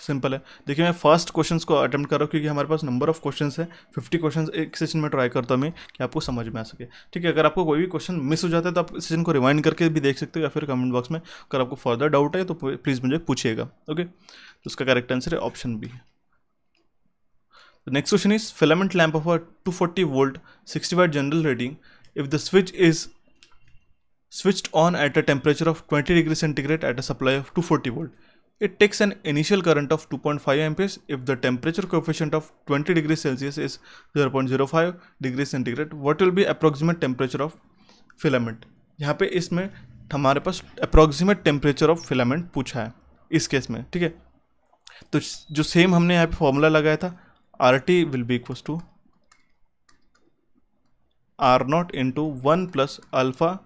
simple है देखिए मैं फर्स्ट क्वेश्चंस को अटेम्प्ट कर रहा हूँ क्योंकि हमारे पास नंबर ऑफ क्वेश्चंस है फिफ्टी क्वेश्चंस एक सेशन में ट्राई करता हूँ मैं कि आपको समझ में आ सके ठीक है अगर आपको कोई भी क्वेश्चन मिस हो जाता है तो आप सेशन को रिवाइंड करके भी देख सकते हो या फिर कमेंट बॉक्स में अगर आपको फर्दर डाउट है तो प्लीज़ मुझे पूछिएगा ओके तो उसका करेक्ट आंसर है option B The next question is filament lamp of a 240 volt 60 watt general rating if the switch is switched on at a temperature of 20 degree centigrade at a supply of 240 volt. It takes an initial current of 2.5 amperes if the temperature coefficient of 20 degrees Celsius is 0.05 degrees centigrade. What will be approximate temperature of filament? यहाँ पे इसमें हमारे पास अप्रॉक्सीमेट टेम्परेचर ऑफ फिलामेंट पूछा है इस केस में ठीक है तो जो सेम हमने यहाँ पे फॉर्मूला लगाया था RT will be equals to R naught to one plus alpha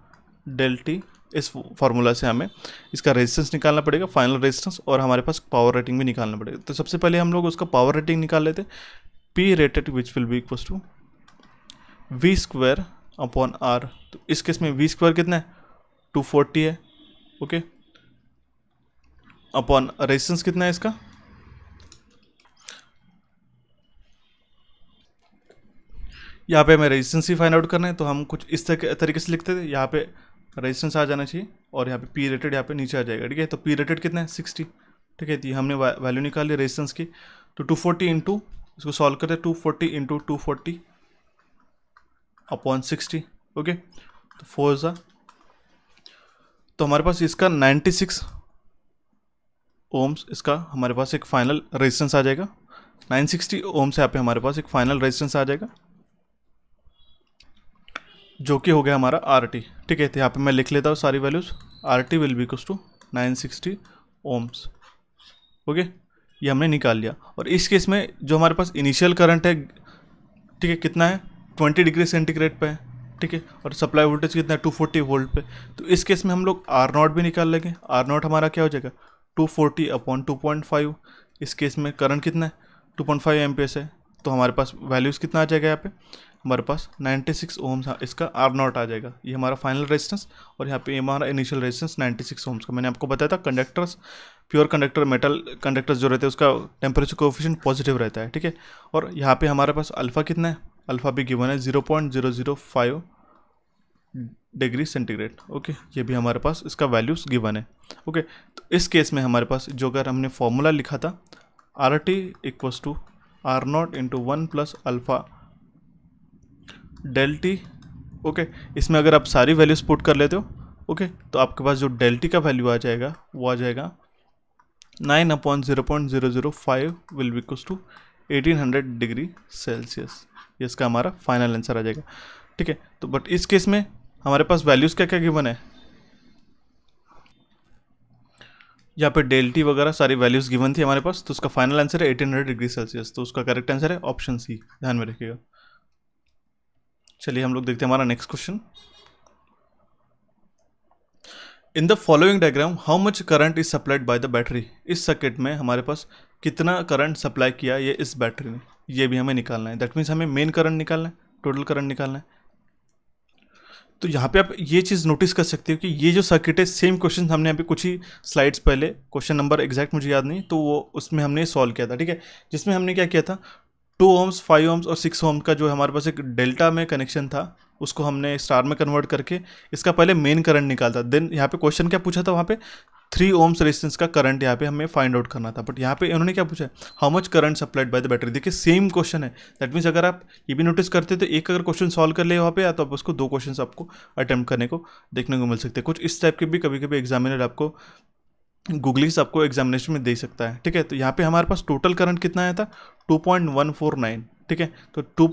del T इस फार्मूला से हमें इसका रेजिस्टेंस निकालना पड़ेगा फाइनल रेजिस्टेंस और हमारे पास पावर रेटिंग भी निकालना पड़ेगा तो सबसे पहले हम लोग उसका पावर रेटिंग निकाल लेते P rated which will be equals to V square upon R तो इस केस में वी स्क्वायर कितना है टू फोर्टी है ओके अपॉन रेजिस्टेंस कितना है इसका यहाँ पे हमें रेजिस्टेंस ही फाइंड आउट करना है तो हम कुछ इस तरीके से लिखते थे यहाँ पे रेजिस्टेंस आ जाना चाहिए और यहाँ पे पी रेटेड यहाँ पे नीचे आ जाएगा ठीक है तो पी रेटेड कितना है सिक्सटी ठीक है तो ये हमने वैल्यू निकाल ली रेजिस्टेंस की तो टू फोर्टी इंटू इसको सॉल्व करते हैं two forty into two forty upon sixty okay तो फोर ज़ा तो हमारे पास इसका नाइन्टी सिक्स ओम्स इसका हमारे पास एक फाइनल रेजिस्टेंस आ जाएगा नाइन सिक्सटी ओम से यहाँ पे हमारे पास एक फाइनल रेजिस्टेंस आ जाएगा जो कि हो गया हमारा आर टी ठीक है तो यहाँ पे मैं लिख लेता हूँ सारी values R T will be two nine sixty ohms okay ये हमने निकाल लिया और इस केस में जो हमारे पास इनिशियल करंट है ठीक है कितना है ट्वेंटी डिग्री सेंटीग्रेड पे है ठीक है और सप्लाई वोल्टेज कितना है टू फोर्टी वोल्ट पे तो इस केस में हम लोग आर नॉट भी निकाल लेंगे आर नॉट हमारा क्या हो जाएगा two forty upon two point five इस केस में करंट कितना है टू पॉइंट फाइव एम है तो हमारे पास वैल्यूज़ कितना आ जाएगा यहाँ पे हमारे पास 96 सिक्स ओम्स इसका आर नॉट आ जाएगा ये हमारा फाइनल रेजिस्टेंस और यहाँ पे हमारा इनिशियल रेजिस्टेंस 96 सिक्स ओम्स का मैंने आपको बताया था conductors pure conductor metal conductors जो रहते हैं उसका टेम्परेचर कोफिशन पॉजिटिव रहता है ठीक है और यहाँ पे हमारे पास अल्फ़ा कितना है अल्फ़ा भी गिवन है zero point zero zero five degree centigrade okay ये भी हमारे पास इसका वैल्यूज़ गिवन है ओके तो इस केस में हमारे पास जो अगर हमने फॉर्मूला लिखा था R T equals to R naught into one plus alpha del T okay इसमें अगर आप सारी वैल्यूज पुट कर लेते हो ओके तो आपके पास जो डेल टी का वैल्यू आ जाएगा वो आ जाएगा nine upon zero point zero zero five will be equals to eighteen hundred degree Celsius ये इसका हमारा फाइनल आंसर आ जाएगा ठीक है तो बट इस केस में हमारे पास वैल्यूज़ क्या क्या गिवन है यहाँ पे डेल टी वगैरह सारी वैल्यूज़ गिवन थी हमारे पास तो उसका फाइनल आंसर है 1800 डिग्री सेल्सियस तो उसका करेक्ट आंसर है ऑप्शन सी ध्यान में रखिएगा चलिए हम लोग देखते हैं हमारा next question in the following diagram how much current is supplied by the battery इस सर्किट में हमारे पास कितना करंट सप्लाई किया ये इस बैटरी ने ये भी हमें निकालना है दैट मीन्स हमें मेन करंट निकालना है टोटल करंट निकालना है तो यहाँ पे आप ये चीज़ नोटिस कर सकते हो कि ये जो सर्किट है सेम क्वेश्चन हमने यहाँ पे कुछ ही स्लाइड्स पहले क्वेश्चन नंबर एग्जैक्ट मुझे याद नहीं तो वो उसमें हमने सॉल्व किया था ठीक है जिसमें हमने क्या किया था टू ओम्स फाइव ओम्स और सिक्स ओम का जो हमारे पास एक डेल्टा में कनेक्शन था उसको हमने स्टार में कन्वर्ट करके इसका पहले मेन करंट निकालता देन यहाँ पे क्वेश्चन क्या पूछा था वहाँ पे थ्री ओम्स रेजिस्टेंस का करंट यहाँ पे हमें फाइंड आउट करना था बट यहाँ पे इन्होंने क्या पूछा how much current supplied by the battery देखिए सेम क्वेश्चन है दैट मीन्स अगर आप ये भी नोटिस करते तो एक अगर क्वेश्चन सॉल्व कर ले वहाँ पे या तो आप उसको दो क्वेश्चन आपको अटैम्प्ट करने को देखने को मिल सकते हैं कुछ इस टाइप के भी कभी कभी एग्जामिनर आपको गूगली आपको एग्जामिनेशन में दे सकता है ठीक है तो यहाँ पे हमारे पास टोटल करंट कितना आया था 2.149 ठीक है तो 2.15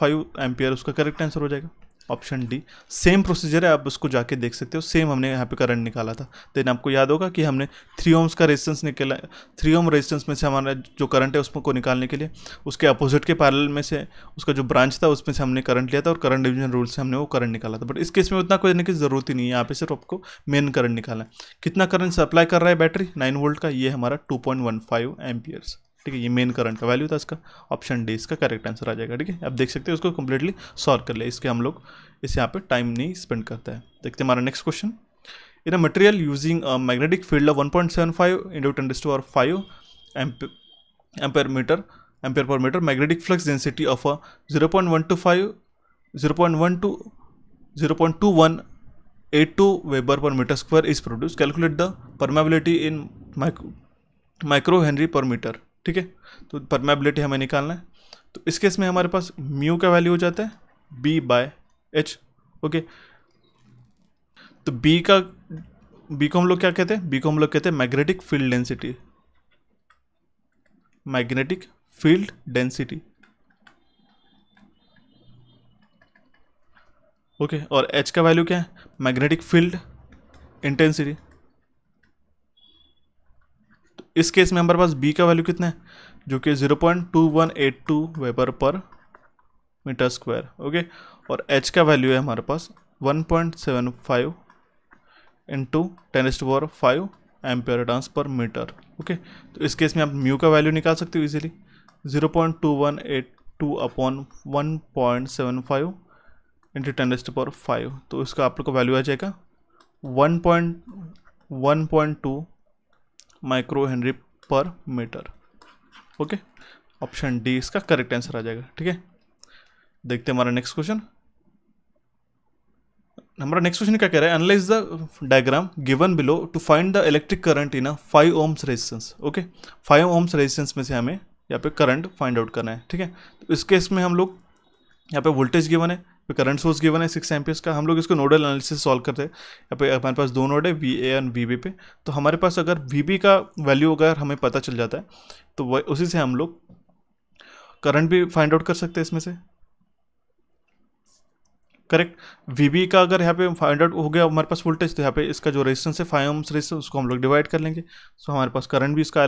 पॉइंट उसका करेक्ट आंसर हो जाएगा ऑप्शन डी सेम प्रोसीजर है आप उसको जाके देख सकते हो सेम हमने यहाँ पे करंट निकाला था देन आपको याद होगा कि हमने थ्री ओम्स का रेजिस्टेंस निकला थ्री ओम रेजिस्टेंस में से हमारा जो करंट है उसमें को निकालने के लिए उसके अपोजिट के पैरल में से उसका जो ब्रांच था उसमें से हमने करंट लिया था और करंट डिवीजन रूल से हमने वो करंट निकाला था बट इस केस में उतना कोई की ज़रूरत ही नहीं है यहाँ पे सिर्फ आपको मेन करंट निकालना है कितना करंट सप्लाई कर रहा है बैटरी नाइन वोल्ट का ये हमारा two point one five amperes ठीक है ये मेन करंट का वैल्यू था इसका ऑप्शन डी इसका करेक्ट आंसर आ जाएगा ठीक है आप देख सकते हैं उसको कंप्लीटली सॉल्व कर लिया इसके हम लोग इसे यहाँ पे टाइम नहीं स्पेंड करते हैं देखते हैं हमारा next question in a material using a magnetic field of one point seven five into ten डिस्टू और five ampere metre ampere per metre magnetic flux density of a zero point one two five zero point one two zero point two one eight two weber per metre square is produce calculate the permeability in micro micro henry per metre ठीक है तो परमेबिलिटी हमें निकालना है तो इस केस में हमारे पास म्यू का वैल्यू हो जाता है बी बाय एच ओके तो बी का बी को हम लोग क्या कहते हैं बी को हम लोग कहते हैं magnetic field density magnetic field density okay और एच का वैल्यू क्या है मैग्नेटिक फील्ड इंटेंसिटी इस केस में हमारे पास बी का वैल्यू कितना है जो कि zero point two one eight two weber per metre square okay और एच का वैल्यू है हमारे पास one point seven five into ten एस्ट power five ampere turns per metre okay तो इस केस में आप म्यू का वैल्यू निकाल सकते हो easily zero point two one eight two upon one point seven five into ten एस्ट पावर फाइव तो इसका आप लोग का वैल्यू आ जाएगा one point one point two micro henry per metre okay option D इसका करेक्ट आंसर आ जाएगा ठीक है देखते हैं हमारा नेक्स्ट क्वेश्चन हमारा नेक्स्ट क्वेश्चन क्या कह रहा है analyse the diagram given below to find the electric current in a five ohms resistance okay five ohms resistance में से हमें यहाँ पे करंट फाइंड आउट करना है ठीक है तो इस केस में हम लोग यहाँ पे वोल्टेज गिवन है तो करंट सोर्स गिवन है सिक्स एम्पियर्स का हम लोग इसको नोडल एनालिसिस सॉल्व करते हैं यहाँ पे हमारे पास दो नोड है V A and V B पे तो हमारे पास अगर वी बी का वैल्यू अगर हमें पता चल जाता है तो वह उसी से हम लोग करंट भी फाइंड आउट कर सकते हैं इसमें से करेक्ट वी का अगर यहाँ पे फाइंड आउट हो गया हमारे पास वोल्टेज तो यहाँ पे इसका जो रेजिस्टेंस है फाइव ओम्स रेजिस्टेंस उसको हम लोग डिवाइड कर लेंगे सो हमारे पास करंट भी इसका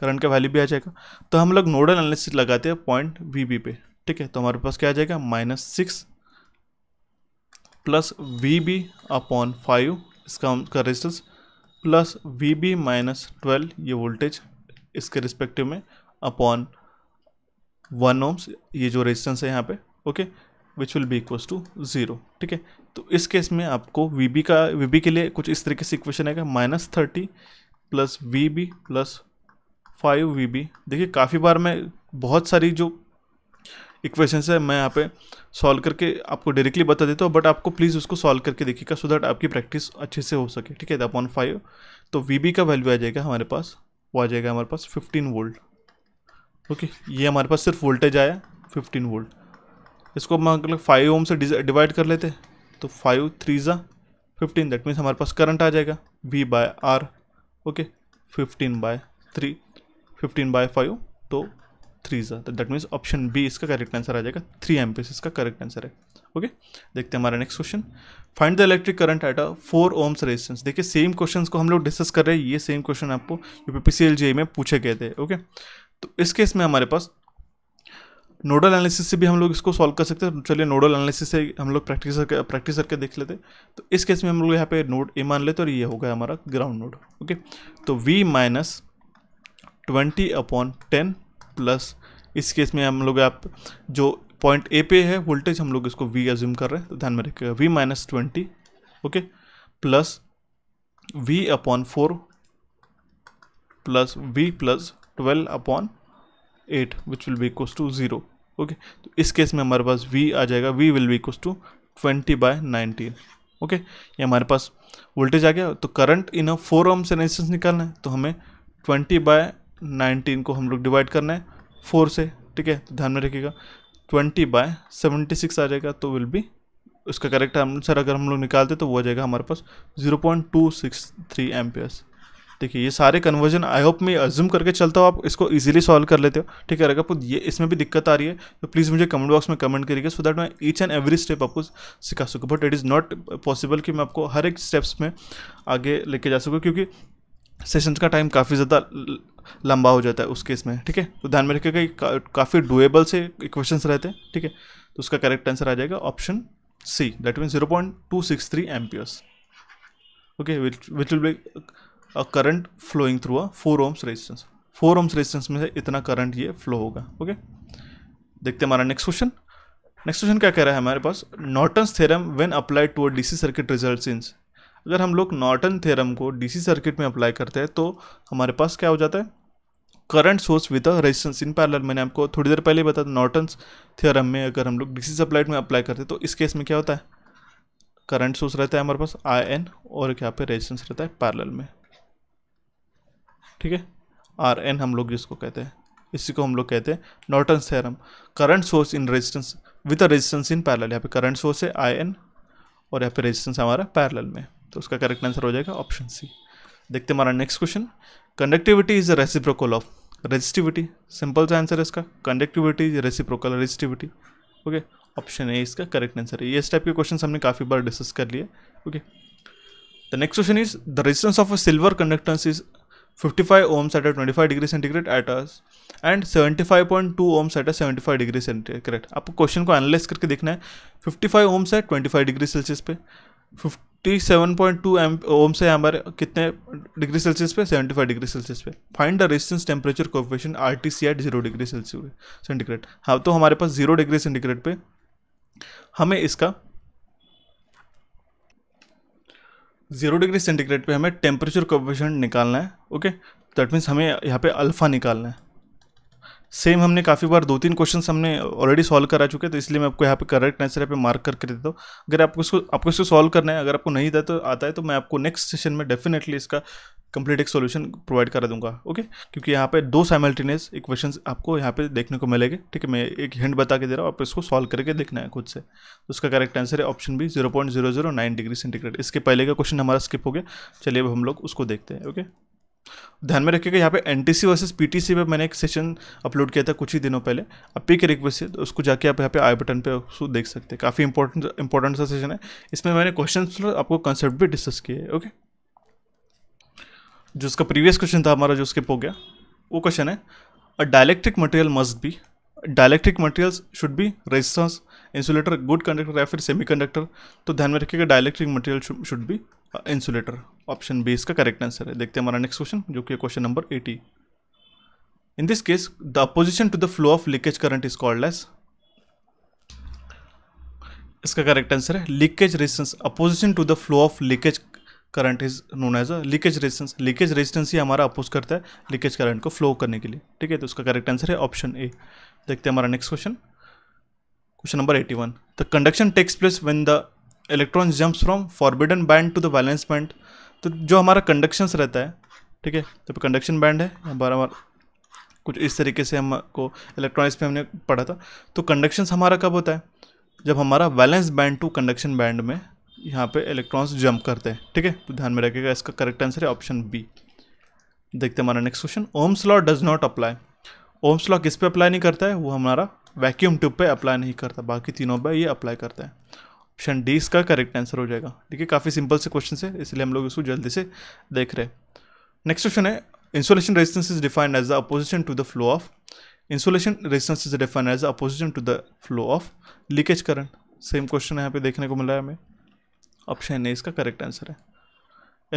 करंट का वैल्यू भी आ जाएगा तो हम लोग नोडल एनालिसिस लगाते हैं पॉइंट वी पे ठीक है तो हमारे पास क्या आ जाएगा minus six plus V B upon five इसका का resistance plus V B minus twelve ये वोल्टेज इसके रिस्पेक्टिव में अपॉन वन ओम्स ये जो रेजिस्टेंस है यहाँ पे okay which will be equals to zero ठीक है तो इस केस में आपको वी बी का वी बी के लिए कुछ इस तरीके से इक्वेशन आएगा minus thirty plus V B plus five V B देखिए काफ़ी बार मैं बहुत सारी जो इक्वेशन है मैं यहाँ पे सॉल्व करके आपको डायरेक्टली बता देता हूँ बट आपको प्लीज़ उसको सॉल्व करके देखिएगा सो दैट आपकी प्रैक्टिस अच्छे से हो सके ठीक है अपॉन फाइव तो वी का वैल्यू आ जाएगा हमारे पास वो आ जाएगा हमारे पास फिफ्टीन वोल्ट ओके ये हमारे पास सिर्फ वोल्टेज आया फिफ्टीन वोल्ट इसको हम मतलब फाइव ओम से डिवाइड कर लेते तो फाइव थ्री ज़ा फिफ्टीन दैट मीन्स हमारे पास करंट आ जाएगा V by R okay fifteen by three fifteen by five तो थ्री आता तो दैट मीन्स ऑप्शन बी इसका करेक्ट आंसर आ जाएगा थ्री एम्पीस इसका करेक्ट आंसर है ओके देखते हैं हमारा next question find the electric current at a four ohms resistance देखिए सेम क्वेश्चंस को हम लोग डिस्कस कर रहे हैं ये सेम क्वेश्चन आपको पी में पूछे गए थे ओके तो इस केस में हमारे पास नोडल एनालिसिस से भी हम लोग इसको सॉल्व कर सकते हैं चलिए नोडल एनालिसिस से हम लोग प्रैक्टिस करके प्रैक्टिस करके देख लेते तो इस केस में हम लोग यहाँ पे नोड ए मान लेते और ये होगा हमारा ग्राउंड नोड ओके तो V minus twenty upon ten plus इस केस में हम लोग आप जो पॉइंट ए पे है वोल्टेज हम लोग इसको वी एज्यूम कर रहे हैं तो ध्यान में रखिएगा V minus twenty okay plus V upon four plus V plus twelve upon eight which will be equal to zero okay तो इस केस में हमारे पास वी आ जाएगा V will be equal to twenty by nineteen okay ये हमारे पास वोल्टेज आ गया तो करंट इन फोर ओम से रेजिस्टेंस निकालना है तो हमें ट्वेंटी बाय नाइनटीन को हम लोग डिवाइड करना है फोर से ठीक है तो ध्यान में रखिएगा ट्वेंटी बाय सेवेंटी सिक्स आ जाएगा तो विल बी उसका करेक्ट आंसर अगर हम लोग निकालते तो वो आ जाएगा हमारे पास zero point two six three amperes देखिए ये सारे कन्वर्जन आई होप मैं अज्यूम करके चलता हूँ आप इसको इजीली सॉल्व कर लेते हो ठीक है अगर आपको ये इसमें भी दिक्कत आ रही है तो प्लीज़ मुझे कमेंट बॉक्स में कमेंट करिएगा सो दैट मैं ईच एंड एवरी स्टेप आपको सिखा सकूँ but it is not possible कि मैं आपको हर एक स्टेप्स में आगे लेके जा सकूँ क्योंकि सेशन का टाइम काफ़ी ज़्यादा लंबा हो जाता है उस केस में ठीक है तो ध्यान में रखिएगा काफ़ी डुएबल से इक्वेशन रहते हैं ठीक है तो उसका करेक्ट आंसर आ जाएगा option C that mean zero point two six three S okay which will be a current flowing through a four ohms resistance four ohms resistance में से इतना करंट ये फ्लो होगा ओके okay? देखते हैं हमारा नेक्स्ट क्वेश्चन नेक्स्ट क्वेश्चन क्या कह रहा है हमारे पास Norton's theorem when applied to a DC circuit result in अगर हम लोग नॉर्टन थ्योरम को डीसी सर्किट में अप्लाई करते हैं तो हमारे पास क्या हो जाता है current source with a resistance in parallel मैंने आपको थोड़ी देर पहले ही बताया नॉर्टन थ्योरम में अगर हम लोग डीसी सप्लाइट में अप्लाई करते हैं तो इस केस में क्या होता है करंट सोर्स रहता है हमारे पास आई एन और यहाँ पे रेजिस्टेंस रहता है पैरेलल में ठीक है आर एन हम लोग जिसको कहते हैं इसी को हम लोग कहते हैं Norton theorem current source in resistance with a resistance in parallel यहाँ पे करंट सोर्स है आई एन और यहाँ पे रेजिस्टेंस हमारा पैरेलल में तो उसका करेक्ट आंसर हो जाएगा ऑप्शन सी देखते हमारा next question conductivity is reciprocal of resistivity simple सा आंसर है इसका conductivity is reciprocal resistivity okay option A इसका करेक्ट आंसर है ये इस टाइप के क्वेश्चन हमने काफ़ी बार डिस्कस कर लिए okay the next question is the resistance of a silver conductance is 55 ohms at twenty 25 degree centigrade at अस and 75.2 at at seventy 75 degree centigrade आपको क्वेश्चन को एनालाइज करके देखना है 55 ओम्स है 25 डिग्री सेल्सियस पे T seven point two M ohm से हमारे कितने डिग्री सेल्सियस पे सेवेंटी फाइव डिग्री सेल्सियस पे find the resistance temperature coefficient R T C at zero degree Celsius centigrade हाँ तो हमारे पास जीरो डिग्री सेंटीग्रेड पे हमें इसका जीरो डिग्री सेंटीग्रेड पे हमें टेम्परेचर कोफिशन निकालना है ओके दैट मीन्स हमें यहाँ पे अल्फ़ा निकालना है सेम हमने काफ़ी बार दो तीन क्वेश्चन हमने ऑलरेडी सॉल्व करा चुके तो इसलिए मैं आपको यहाँ पे करेक्ट आंसर पे मार्क करके देता हूँ अगर आपको इसको आपको इसको सॉल्व करना है अगर आपको नहीं था तो आता है तो मैं आपको नेक्स्ट सेशन में डेफिनेटली इसका कंप्लीट एक सोल्यूशन प्रोवाइड करा दूंगा ओके क्योंकि यहाँ पे दो साइमल्टेनियस क्वेश्चन आपको यहाँ पे देखने को मिलेंगे ठीक है मैं एक हिंट बता के दे रहा हूँ आप इसको सॉल्व करके देखना है खुद से तो उसका करेक्ट आंसर है option B zero point zero zero nine degree centigrade इसके पहले का क्वेश्चन हमारा स्किप हो गया चलिए अब हम लोग उसको देखते हैं ओके ध्यान में रखिएगा यहाँ पे N T C versus P T C पर मैंने एक सेशन अपलोड किया था कुछ ही दिनों पहले आप पी के रिक्वेस्ट से तो उसको जाके आप यहाँ पे आई बटन पे उसको देख सकते हैं काफ़ी इंपॉर्टेंट इंपॉर्टेंट सा सेशन है इसमें मैंने क्वेश्चन आपको कंसेप्ट भी डिस्कस किए है ओके जो उसका प्रीवियस क्वेश्चन था हमारा जो स्किप हो गया वो क्वेश्चन है a dielectric material must be dielectric materials should be resistance insulator good conductor या फिर सेमी कंडक्टर तो ध्यान में रखिएगा dielectric material should be insulator option B इसका करेक्ट आंसर है देखते हैं हमारा नेक्स्ट क्वेश्चन जो कि question number eighty in this case the opposition to the flow of leakage current is called as इसका करेक्ट आंसर है leakage resistance opposition to the flow of leakage current is known as a leakage resistance leakage resistance ही हमारा अपोज करता है लीकेज करंट को फ्लो करने के लिए ठीक है तो उसका करेक्ट आंसर है ऑप्शन ए देखते हैं हमारा next question question number eighty one the conduction takes place when the electron jumps from forbidden band to the valence band तो जो हमारा कंडक्शंस रहता है ठीक है तो कंडक्शन बैंड है हमारा हमारा कुछ इस तरीके से हमको इलेक्ट्रॉनिक्स पर हमने पढ़ा था तो कंडक्शंस हमारा कब होता है जब हमारा valence band to conduction band में यहाँ पे इलेक्ट्रॉन्स जंप करते हैं ठीक है तो ध्यान में रखिएगा इसका करेक्ट आंसर है ऑप्शन बी देखते हैं हमारा next question ohm's law does not apply ohm's law किस पे अप्लाई नहीं करता है वो हमारा वैक्यूम ट्यूब पे अप्लाई नहीं करता बाकी तीनों पे ये अप्लाई करता है ऑप्शन डी इसका करेक्ट आंसर हो जाएगा ठीक है काफ़ी सिंपल से क्वेश्चन है इसलिए हम लोग इसको जल्दी से देख रहे हैं नेक्स्ट क्वेश्चन है insulation resistance is defined as the opposition to the flow of insulation resistance is defined as the opposition to the flow of leakage current same question यहाँ पे देखने को मिला है हमें ऑप्शन ए इसका करेक्ट आंसर है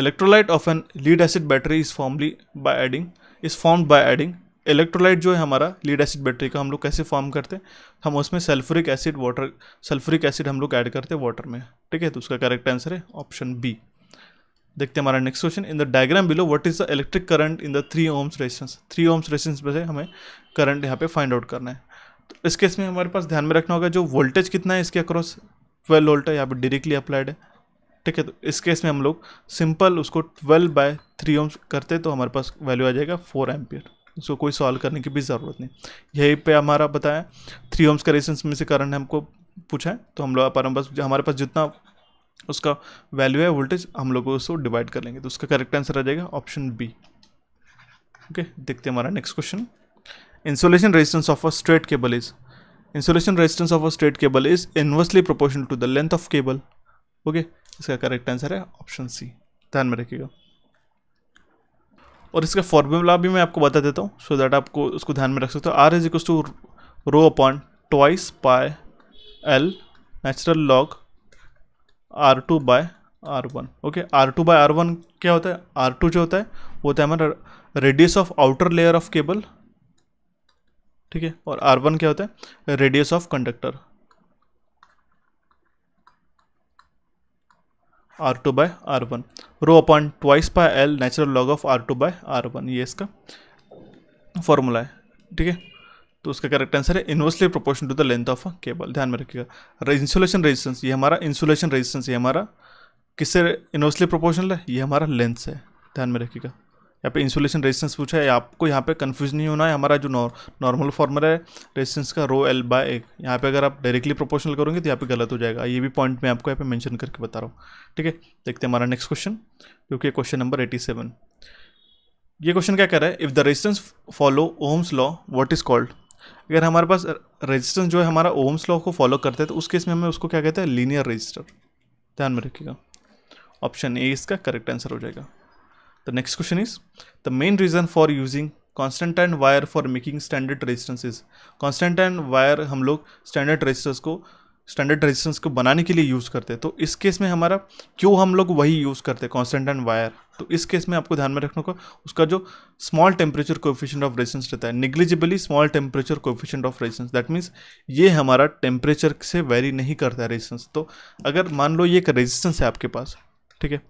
electrolyte of an lead acid battery is formally by adding is form by adding electrolyte जो है हमारा लीड एसिड बैटरी का हम लोग कैसे फॉर्म करते हैं हम उसमें sulphuric acid water sulphuric acid हम लोग ऐड करते हैं वाटर में ठीक है तो उसका करेक्ट आंसर है ऑप्शन बी देखते हैं हमारा next question in the diagram below what is the electric current in the three ohms resistance three ohms resistance में से हमें करंट यहाँ पे फाइंड आउट करना है तो इस केस में हमारे पास ध्यान में रखना होगा जो वोल्टेज कितना है इसके अक्रॉस ट्वेल्व वोल्ट है यहाँ पे डायरेक्टली अप्लाइड है ठीक है तो इस केस में हम लोग सिंपल उसको ट्वेल्व बाय थ्री ओम्स करते तो हमारे पास वैल्यू आ जाएगा फोर एम्पियर इसको कोई सॉल्व करने की भी ज़रूरत नहीं यही पे हमारा बताया थ्री ओम्स का रेसेंस में से करंट हमको पूछा है तो हम लोग अपार बस हमारे पास जितना उसका वैल्यू है वोल्टेज हम लोग उसको डिवाइड कर लेंगे तो उसका करेक्ट आंसर आ जाएगा ऑप्शन बी ओके देखते हैं हमारा next question insulation resistance of a straight cable is insulation resistance of a straight cable is inversely proportional to the length of cable okay इसका करेक्ट आंसर है ऑप्शन सी ध्यान में रखिएगा और इसका फॉर्मूला भी मैं आपको बता देता हूँ सो दैट आपको उसको ध्यान में रख सकते हो R is equal to rho upon twice by L natural log R two by R one okay R two by R one क्या होता है आर टू जो होता है वो होता है हमारा radius of outer layer of cable ठीक है और आर वन क्या होता है radius of conductor R two by R one rho upon twice by L natural log of R two by R one ये इसका फॉर्मूला है ठीक है तो उसका करेक्ट आंसर है inversely proportion to the length of a cable ध्यान में रखिएगा इंसुलेशन रेजिस्टेंस ये हमारा इंसुलेशन रेजिस्टेंस ये हमारा किससे इन्वर्सली प्रोपोर्शनल है ये हमारा लेंथ है ध्यान में रखिएगा यहाँ पे इंसुलेशन रेजिस्टेंस पूछा है आपको यहाँ पे कन्फ्यूज नहीं होना है हमारा जो नॉर्मल फॉर्मूला है रेजिस्टेंस का रो एल बाय एक यहाँ पे अगर आप डायरेक्टली प्रोपोर्शनल करोगे तो यहाँ पे गलत हो जाएगा ये भी पॉइंट मैं आपको यहाँ पे मेंशन करके बता रहा हूँ ठीक है देखते हैं हमारा नेक्स्ट क्वेश्चन क्योंकि क्वेश्चन नंबर एटी सेवन ये क्वेश्चन क्या कह रहा है if the resistance follow ohm's law what is called अगर हमारे पास रेजिस्टेंस जो है हमारा ओम्स लॉ को फॉलो करते हैं तो उस केस में हमें उसको क्या कहते हैं लीनियर रजिस्टर ध्यान में रखिएगा ऑप्शन ए इसका करेक्ट आंसर हो जाएगा The next question is the main reason for using constantan wire for making standard resistances constantan wire हम लोग स्टैंडर्ड रेजिस्टेंस को स्टैंडर्ड रेजिस्टेंस को बनाने के लिए यूज़ करते हैं तो इस केस में हमारा क्यों हम लोग वही यूज़ करते हैं कॉन्स्टेंट एंड वायर तो इस केस में आपको ध्यान में रखने को उसका जो small temperature coefficient of resistance रहता है negligibly small temperature coefficient of resistance that means ये हमारा टेम्परेचर से वेरी नहीं करता है रेजिस्टेंस तो अगर मान लो ये एक रेजिस्टेंस है आपके पास ठीक है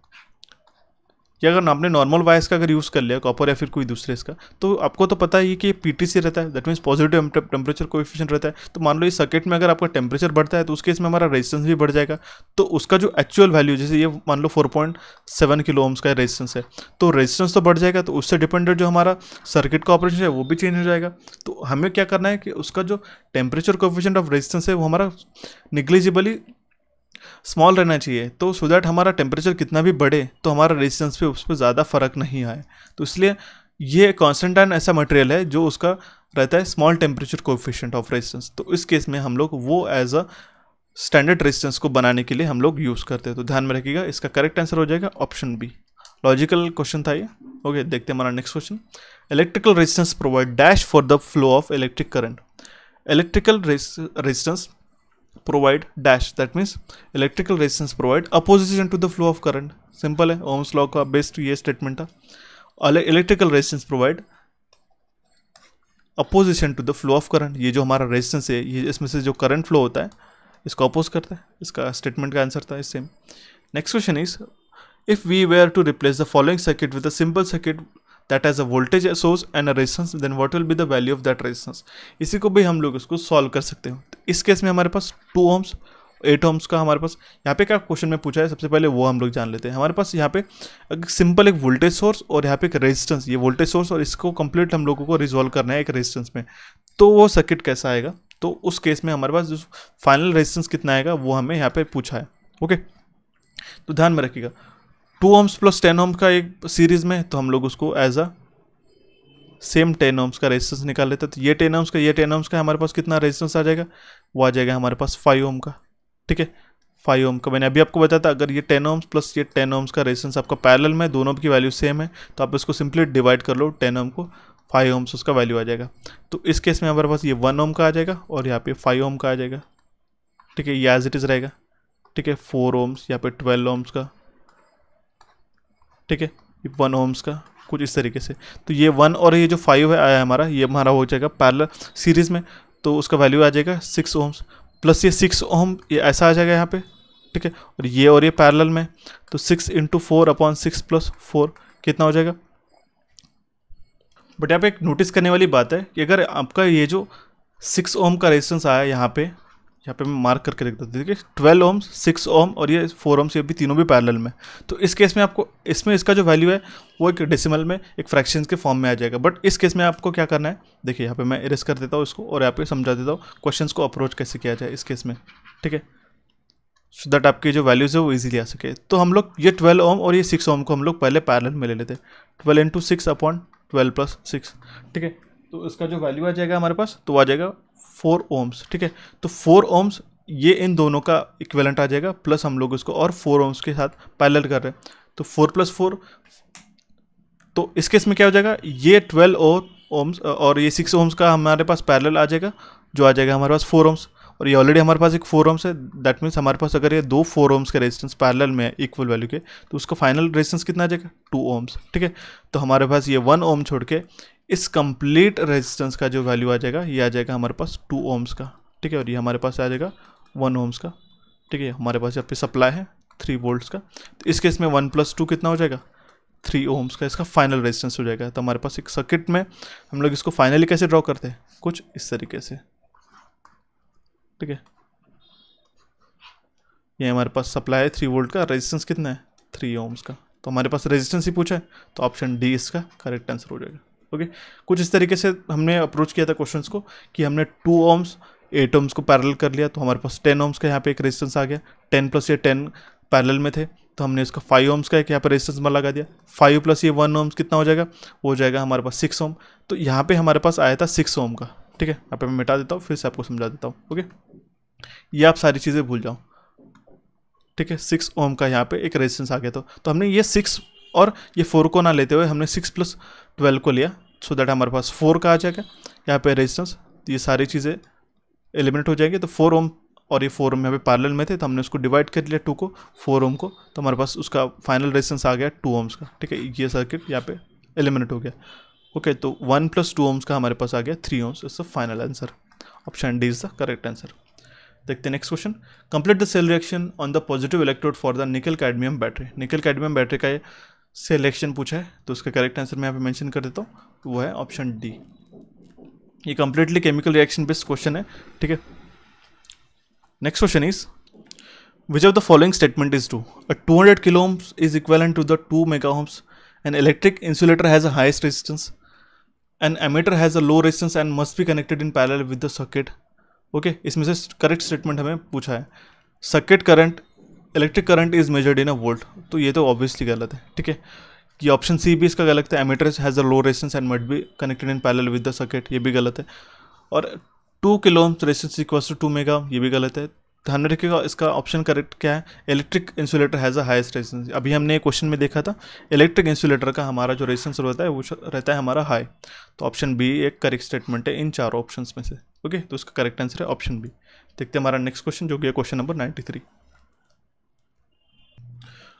या अगर आपने नॉर्मल वायर्स का अगर यूज़ कर लिया कॉपर या फिर कोई दूसरे इसका तो आपको तो पता ही कि पी टी सी रहता है that means positive temperature coefficient रहता है तो मान लो इस सर्किट में अगर आपका टेम्परेचर बढ़ता है तो उसके इसमें में हमारा रेजिस्टेंस भी बढ़ जाएगा तो उसका जो एक्चुअल वैल्यू जैसे ये मान लो four point seven kilo ohms का रेजिस्टेंस है तो रेजिस्टेंस तो बढ़ जाएगा तो उससे डिपेंडेड जो हमारा सर्किट का ऑपरेशन है वो भी चेंज हो जाएगा तो हमें क्या करना है कि उसका जो टेम्परेचर कोफिशेंट ऑफ रेजिस्टेंस है वो हमारा निग्लिजिबली स्मॉल रहना चाहिए तो सो दैट हमारा टेम्परेचर कितना भी बढ़े तो हमारा रेजिस्टेंस पे उस पर ज़्यादा फ़र्क नहीं आए तो इसलिए ये कॉन्सेंटाइन ऐसा मटेरियल है जो उसका रहता है small temperature coefficient of resistance तो इस केस में हम लोग वो एज अ स्टैंडर्ड रेजिस्टेंस को बनाने के लिए हम लोग यूज़ करते हैं तो ध्यान में रखिएगा इसका करेक्ट आंसर हो जाएगा ऑप्शन बी लॉजिकल क्वेश्चन था ये ओके देखते हैं हमारा next question electrical resistance provide dash for the flow of electric current electrical resistance provide dash that means electrical resistance provide opposition to the flow of current simple है ओम्स लॉ का बेस्ट ये स्टेटमेंट था electrical resistance provide opposition to the flow of current ये जो हमारा रेजिस्टेंस है ये इसमें से जो करंट फ्लो होता है इसको अपोज करता है इसका स्टेटमेंट का आंसर था इस same next question is if we were to replace the following circuit with a simple circuit that has a voltage source and a resistance then what will be the value of that resistance इसी को भी हम लोग इसको सॉल्व कर सकते हैं इस केस में हमारे पास टू ओम्स एट ओम्स का हमारे पास यहाँ पे क्या क्वेश्चन में पूछा है सबसे पहले वो हम लोग जान लेते हैं हमारे पास यहाँ पे सिंपल एक वोल्टेज सोर्स और यहाँ पे एक रेजिस्टेंस ये वोल्टेज सोर्स और इसको कंप्लीट हम लोगों को रिजॉल्व करना है एक रेजिस्टेंस में तो वो सर्किट कैसा आएगा तो उस केस में हमारे पास जो फाइनल रेजिस्टेंस कितना आएगा वो हमें यहाँ पे पूछा है ओके तो ध्यान में रखिएगा two ohms plus ten ohms का एक सीरीज में तो हम लोग उसको as a same ten ohms का रेजिस्टेंस निकाल लेते तो ये टेन ओम्स का ये टेन ओम्स का हमारे पास कितना रेजिस्टेंस आ जाएगा वो आ जाएगा हमारे पास फाइव ओम का ठीक है फाइव ओम का मैंने अभी आपको बताया था अगर ये टेन ओम्स प्लस ये टेन ओम्स का रेजिस्टेंस आपका पैरेलल में दोनों की वैल्यू सेम है तो आप इसको सिंपली डिवाइड कर लो टेन ओम को फाइव ओम्स उसका वैल्यू आ जाएगा तो इस केस में हमारे पास ये वन ओम का आ जाएगा और यहाँ पे फाइव ओम का आ जाएगा ठीक है ये एज इट इज़ रहेगा ठीक है फोर ओम्स यहाँ पे ट्वेल्व ओम्स का ठीक है वन ओम्स का कुछ इस तरीके से तो ये वन और ये जो फाइव है आया हमारा ये हमारा हो जाएगा पैरल सीरीज़ में तो उसका वैल्यू आ जाएगा सिक्स ओम्स प्लस ये सिक्स ओम ये ऐसा आ जाएगा यहाँ पे ठीक है और ये और ये पैरेलल में तो six into four upon six plus four कितना हो जाएगा बट यहाँ पे एक नोटिस करने वाली बात है कि अगर आपका ये जो सिक्स ओम का रेजिस्टेंस आया यहाँ पे यहाँ पे मैं मार्क करके देखता हूँ देखिए ट्वेल्व ओम सिक्स ओम और ये फोर ओम्स ये भी तीनों भी पैरेलल में तो इस केस में आपको इसमें इसका जो वैल्यू है वो एक डेसिमल में एक फ्रैक्शन के फॉर्म में आ जाएगा बट इस केस में आपको क्या करना है देखिए यहाँ पे मैं इरेस कर देता हूँ इसको और यहाँ पे समझा देता हूँ क्वेश्चन को अप्रोच कैसे किया जाए इस केस में ठीक है सो दैट आपकी जो वैल्यूज़ है वो ईजिली आ सके तो हम लोग ये ट्वेल्व ओम और ये सिक्स ओम को हम लोग पहले पैरल में ले लेते हैं twelve into six upon twelve plus six ठीक है तो इसका जो वैल्यू आ जाएगा हमारे पास तो आ जाएगा फोर ओम्स ठीक है तो फोर ओम्स ये इन दोनों का इक्वेलेंट आ जाएगा प्लस हम लोग इसको और फोर ओम्स के साथ पैरेलल कर रहे हैं तो फोर प्लस फोर तो इस केस में क्या हो जाएगा ये ट्वेल्व और ओम्स और ये सिक्स ओम्स का हमारे पास पैरेलल आ जाएगा जो आ जाएगा हमारे पास फोर ओम्स और ये ऑलरेडी हमारे पास एक फोर ओम्स है दैट मीन्स हमारे पास अगर ये दो फोर ओम्स के रेजिस्टेंस पैरेलल में है इक्वल वैल्यू के तो उसका फाइनल रेजिस्टेंस कितना आ जाएगा टू ओम्स ठीक है तो हमारे पास ये वन ओम छोड़ के इस कंप्लीट रेजिस्टेंस का जो वैल्यू आ जाएगा ये आ जाएगा हमारे पास टू ओम्स का ठीक है और ये हमारे पास आ जाएगा वन ओम्स का ठीक है हमारे पास यहाँ पे सप्लाई है थ्री वोल्ट्स का तो इस केस में वन प्लस टू कितना हो जाएगा थ्री ओम्स का इसका फाइनल रेजिस्टेंस हो जाएगा तो हमारे पास एक सर्किट में हम लोग इसको फाइनली कैसे ड्रॉ करते हैं कुछ इस तरीके से ठीक है ये हमारे पास सप्लाई है थ्री वोल्ट का रेजिस्टेंस कितना है थ्री ओम्स का तो हमारे पास रेजिस्टेंस ही पूछा है तो ऑप्शन डी इसका करेक्ट आंसर हो जाएगा ओके कुछ इस तरीके से हमने अप्रोच किया था क्वेश्चन को कि हमने टू ओम्स एट ओम्स को पैरल कर लिया तो हमारे पास टेन ओम्स का यहाँ पे एक रेजिस्टेंस आ गया टेन प्लस ये टेन पैरल में थे तो हमने इसका फाइव ओम्स का एक यहाँ पर रेजिस्टेंस में लगा दिया फाइव प्लस ये वन ओम्स कितना हो जाएगा वो हो जाएगा हमारे पास सिक्स ओम तो यहाँ पे हमारे पास आया था सिक्स ओम का ठीक है यहाँ पे मैं मिटा देता हूँ फिर से आपको समझा देता हूँ ओके ये आप सारी चीज़ें भूल जाओ ठीक है सिक्स ओम का यहाँ पे एक रेजिस्टेंस आ गया तो, तो हमने ये सिक्स और ये फोर को ना लेते हुए हमने सिक्स प्लस ट्वेल्व को लिया सो दैट हमारे पास फोर का आ जाएगा यहाँ पे रेजिस्टेंस तो ये सारी चीज़ें एलिमिनेट हो जाएंगी तो फोर ओम और ये फोर ओम यहाँ पे पैरेलल में थे तो हमने उसको डिवाइड कर लिया टू को फोर ओम को तो हमारे पास उसका फाइनल रेजिस्टेंस आ गया टू ओम्स का ठीक है ये सर्किट यहाँ पे एलिमिनेट हो गया ओके तो वन प्लस टू ओम्स का हमारे पास आ गया three ohms is the final answer option D is the correct answer देखते हैं next question complete the cell reaction on the positive electrode for the nickel cadmium battery nickel cadmium battery का ये सेलेक्शन पूछा है तो उसका करेक्ट आंसर मैं यहाँ पे मेंशन कर देता हूँ तो वो है ऑप्शन डी ये completely chemical reaction based question है ठीक है next question is which of the following statement is true a 200 hundred kilo ohms is equal to the two mega ohms an electric insulator has a highest resistance an ammeter has a low resistance and must be connected in parallel with the circuit okay इसमें से करेक्ट स्टेटमेंट हमें पूछा है circuit current electric current is measured in a volt तो ये तो ऑब्वियसली गलत है ठीक है कि ऑप्शन सी भी इसका गलत है ammeter has a low resistance and must be connected in parallel with the circuit ये भी गलत है और two kilo resistance equals to two mega ये भी गलत है ध्यान में रखिएगा इसका ऑप्शन करेक्ट क्या है electric insulator has a highest resistance अभी हमने क्वेश्चन में देखा था इलेक्ट्रिक इंसुलेटर का हमारा जो रेजिस्टेंस रहता है वो रहता है हमारा हाई तो ऑप्शन बी एक करेक्ट स्टेटमेंट है इन चारों ऑप्शन में से ओके तो उसका करेक्ट आंसर है ऑप्शन बी देखते हैं हमारा नेक्स्ट क्वेश्चन जो कि question number ninety three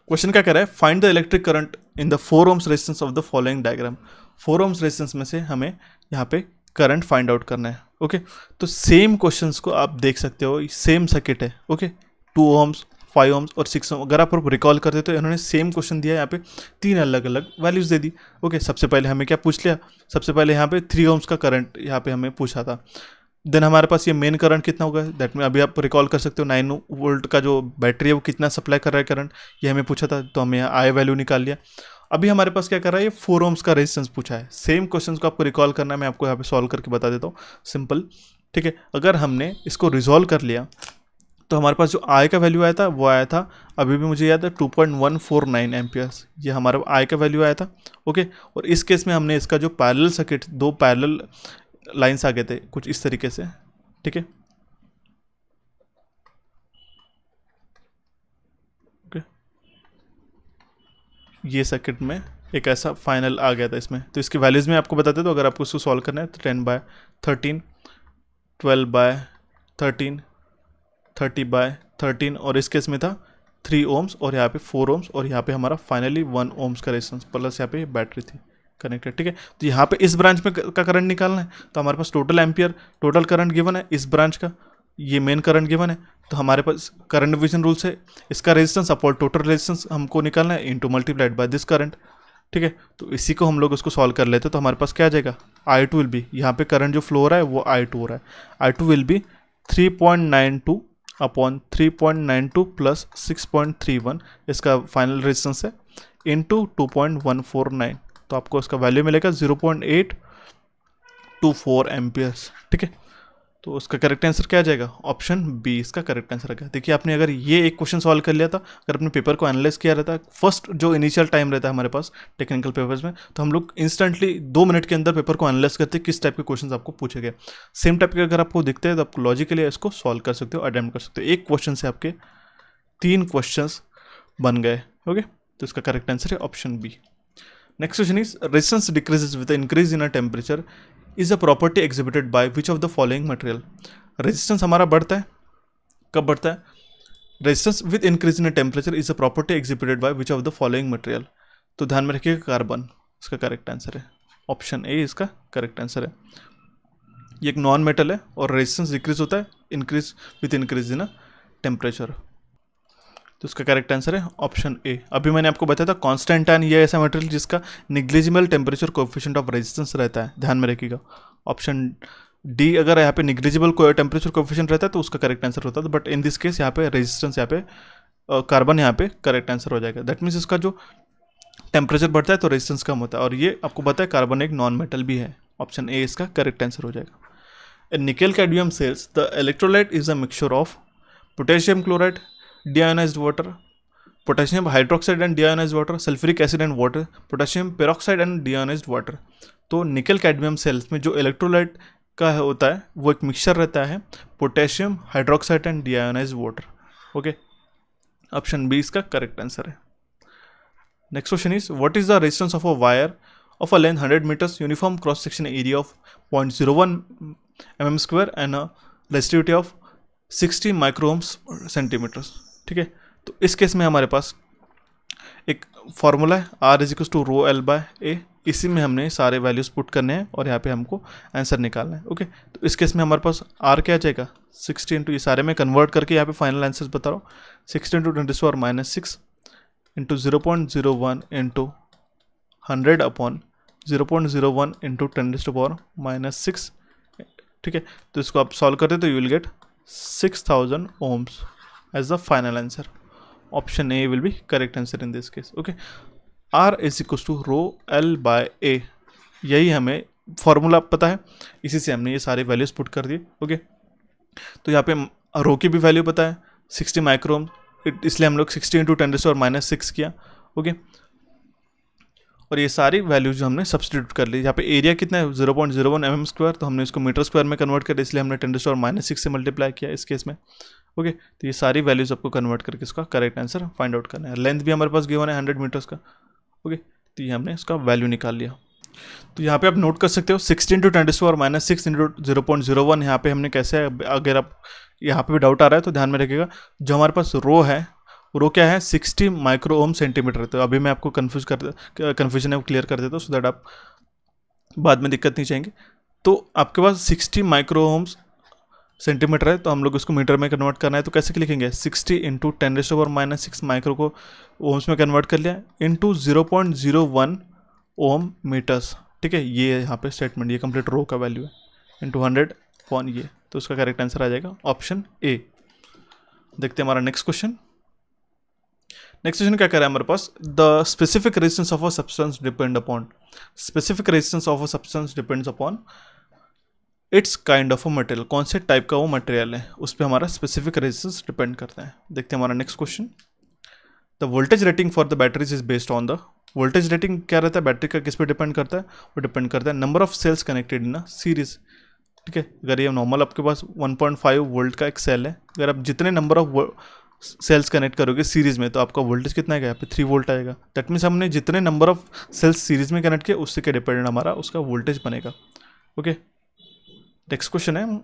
question क्या कह रहा है find the electric current in the four ohms resistance of the following diagram four ohms resistance में से हमें यहाँ पे करंट फाइंड आउट करना है ओके तो सेम क्वेश्चन को आप देख सकते हो सेम सर्किट है okay two ohms five ohms और सिक्स ओम अगर आप रिकॉल करते तो इन्होंने सेम क्वेश्चन दिया यहाँ पे तीन अलग अलग वैल्यूज़ दे दी ओके सबसे पहले हमें क्या पूछ लिया सबसे पहले यहाँ पे थ्री ओम्स का करंट यहाँ पे हमें पूछा था देन हमारे पास ये मेन करंट कितना होगा दैट मीन अभी आप रिकॉल कर सकते हो नाइन वोल्ट का जो बैटरी है वो कितना सप्लाई कर रहा है करंट ये हमें पूछा था तो हमें यहाँ आई वैल्यू निकाल लिया अभी हमारे पास क्या कर रहा है ये फोर ओम्स का रेजिस्टेंस पूछा है सेम क्वेश्चन को आपको रिकॉल करना है मैं आपको यहाँ पे सॉल्व करके बता देता हूँ सिंपल ठीक है अगर हमने इसको रिजॉल्व कर लिया तो हमारे पास जो आई का वैल्यू आया था वो आया था अभी भी मुझे याद है two point one four nine S ये हमारा आई का वैल्यू आया था ओके और इस केस में हमने इसका जो पैरल सर्किट दो पैरल लाइन्स आ गए थे कुछ इस तरीके से ठीक है ओके ये सर्किट में एक ऐसा फाइनल आ गया था इसमें तो इसकी वैल्यूज़ में आपको बताते तो अगर आपको इसको सॉल्व करना है तो ten by thirteen twelve by thirteen thirty by thirteen और इस केस में था थ्री ओम्स और यहाँ पे फोर ओम्स और यहाँ पे हमारा फाइनली वन ओम्स का रेजिस्टेंस प्लस यहाँ पे बैटरी थी कनेक्टेड ठीक है तो यहाँ पे इस ब्रांच में का करंट निकालना है तो हमारे पास total ampere total current given है इस ब्रांच का ये मेन करंट गिवन है तो हमारे पास करंट डिविजन रूल से इसका रेजिस्टेंस अपॉल टोटल रेजिस्टेंस हमको निकालना है into multiplied by this current ठीक है तो इसी को हम लोग इसको सॉल्व कर लेते हैं तो हमारे पास क्या आ जाएगा आई टू विल बी यहाँ पे करंट जो फ्लो हो रहा है वो आई टू हो रहा है I two will be three point nine two upon three point nine two plus six point three one इसका फाइनल रेजिस्टेंस है into two point one four nine तो आपको इसका वैल्यू मिलेगा zero point eight two four amperes ठीक है तो उसका करेक्ट आंसर क्या आ जाएगा ऑप्शन बी इसका करेक्ट आंसर आ गया देखिए आपने अगर ये एक क्वेश्चन सॉल्व कर लिया था अगर अपने पेपर को एनालाइज किया रहता फर्स्ट जो इनिशियल टाइम रहता है हमारे पास टेक्निकल पेपर्स में तो हम लोग इंस्टेंटली दो मिनट के अंदर पेपर को एनालाइज करते किस टाइप के क्वेश्चन आपको पूछे गए सेम टाइप के अगर आपको दिखते हैं तो आप लॉजिकली इसको सॉल्व कर सकते हो अटैम्प्ट कर सकते हो एक क्वेश्चन से आपके तीन क्वेश्चन बन गए ओके तो इसका करेक्ट आंसर है option B next question is resistance decreases with increase in a temperature is a property exhibited by which of the following material resistance हमारा बढ़ता है कब बढ़ता है resistance with increase in a temperature is a property exhibited by which of the following material तो ध्यान में रखिएगा कार्बन इसका करेक्ट आंसर है ऑप्शन ए इसका करेक्ट आंसर है ये एक नॉन मेटल है और रेजिस्टेंस डिक्रीज होता है increase with increase in a temperature तो उसका करेक्ट आंसर है ऑप्शन ए अभी मैंने आपको बताया था कॉन्स्टेंट आन ये ऐसा मटेरियल जिसका negligible temperature coefficient of resistance रहता है ध्यान में रखिएगा ऑप्शन डी अगर यहाँ पे निग्लिजिबल को टेम्परेचर कोफिशेंट रहता है तो उसका करेक्ट आंसर होता है बट इन दिस केस यहाँ पे रेजिस्टेंस यहाँ पे कार्बन यहाँ पे करेक्ट आंसर हो जाएगा दैट मीन्स इसका जो टेम्परेचर बढ़ता है तो रेजिस्टेंस कम होता है और ये आपको पता है कार्बन एक नॉन मेटल भी है ऑप्शन ए इसका करेक्ट आंसर हो जाएगा nickel cadmium cells the electrolyte is a mixture of potassium chloride deionised water potassium hydroxide and deionise water sulphuric acid and water potassium peroxide and deionise water तो निकल कैडमियम सेल्स में जो इलेक्ट्रोलाइट का है होता है वो एक मिक्सचर रहता है potassium hydroxide and deionise water okay option B इसका करेक्ट आंसर है next question is what is the resistance of a wire of a length hundred metres uniform cross section area of point zero one M M square and a resistivity of sixty microhms centimetres ठीक है तो इस केस में हमारे पास एक फार्मूला है R is equal to rho L by A इसी में हमने सारे वैल्यूज़ पुट करने हैं और यहाँ पे हमको आंसर निकालना है ओके तो इस केस में हमारे पास आर क्या जाएगा सिक्सटी इंटू ये सारे में कन्वर्ट करके यहाँ पे फाइनल आंसर बता रहा हूँ sixty into twenty four minus six into zero point zero one into hundred upon zero point zero one into ten to power minus six ठीक है तो इसको आप सॉल्व करते तो you will get six thousand ohms as the final answer option a will be correct answer in this case okay r is equals to rho l by a यही हमें फॉर्मूला पता है इसी से हमने ये सारे वैल्यूज पुट कर दिए ओके तो यहाँ पे रो की भी वैल्यू पता है सिक्सटी माइक्रोम इसलिए हम लोग सिक्सटी इंटू टेन और माइनस सिक्स किया ओके और ये सारी वैल्यूज हमने सब्सटीट्यूट कर ली यहाँ पे एरिया कितना है zero point zero one M M square तो हमने इसको मीटर स्क्वायर में कन्वर्ट कर इसलिए हमने टेन और माइनस सिक्स से मल्टीप्लाई किया इस केस में ओके तो ये सारी वैल्यूज़ आपको कन्वर्ट करके इसका करेक्ट आंसर फाइंड आउट करना है लेंथ भी हमारे पास गिवन है हंड्रेड मीटर्स का ओके तो ये हमने इसका वैल्यू निकाल लिया तो यहाँ पे आप नोट कर सकते हो sixteen to twenty four minus six into zero point zero one यहाँ पे हमने कैसे अगर आप यहाँ पे भी डाउट आ रहा है तो ध्यान में रखिएगा जो हमारे पास रो है रो क्या है सिक्सटी माइक्रो ओम सेंटीमीटर तो अभी मैं आपको कन्फ्यूज कर कन्फ्यूजन है क्लियर कर देता हूँ सो दैट आप बाद में दिक्कत नहीं चाहेंगे तो आपके पास सिक्सटी माइक्रो ओम्स सेंटीमीटर है तो हम लोग इसको मीटर में कन्वर्ट करना है तो कैसे लिखेंगे sixty into ten rest over minus six micro को ओम्स में कन्वर्ट कर लिया into zero point zero one ohm metres ठीक है ये यहाँ पे स्टेटमेंट ये कंप्लीट रो का वैल्यू है इंटू हंड्रेड पॉन ये तो उसका करेक्ट आंसर आ जाएगा ऑप्शन ए देखते हैं हमारा नेक्स्ट क्वेश्चन नेक्स्ट क्वेश्चन क्या कह रहा है हमारे पास the specific resistance of a substance depend upon specific resistance of a substance depends upon its kind of a material कौन से टाइप का वो मटेरियल है उस पर हमारा स्पेसिफिक रेजिस्टेंस डिपेंड करता है देखते हैं हमारा next question the voltage rating for the batteries is based on the voltage rating क्या रहता है बैटरी का किस पे डिपेंड करता है वो डिपेंड करता है number of cells connected in a series ठीक है अगर ये नॉर्मल आपके पास 1.5 वोल्ट का एक सेल है अगर आप जितने नंबर ऑफ सेल्स कनेक्ट करोगे सीरीज में तो आपका वोल्टेज कितना आएगा यहाँ पे थ्री वोल्ट आएगा दैट मीन्स हमने जितने नंबर ऑफ सेल्स सीरीज में कनेक्ट किए उससे के डिपेंडेंट हमारा उसका वोल्टेज बनेगा okay okay? next question is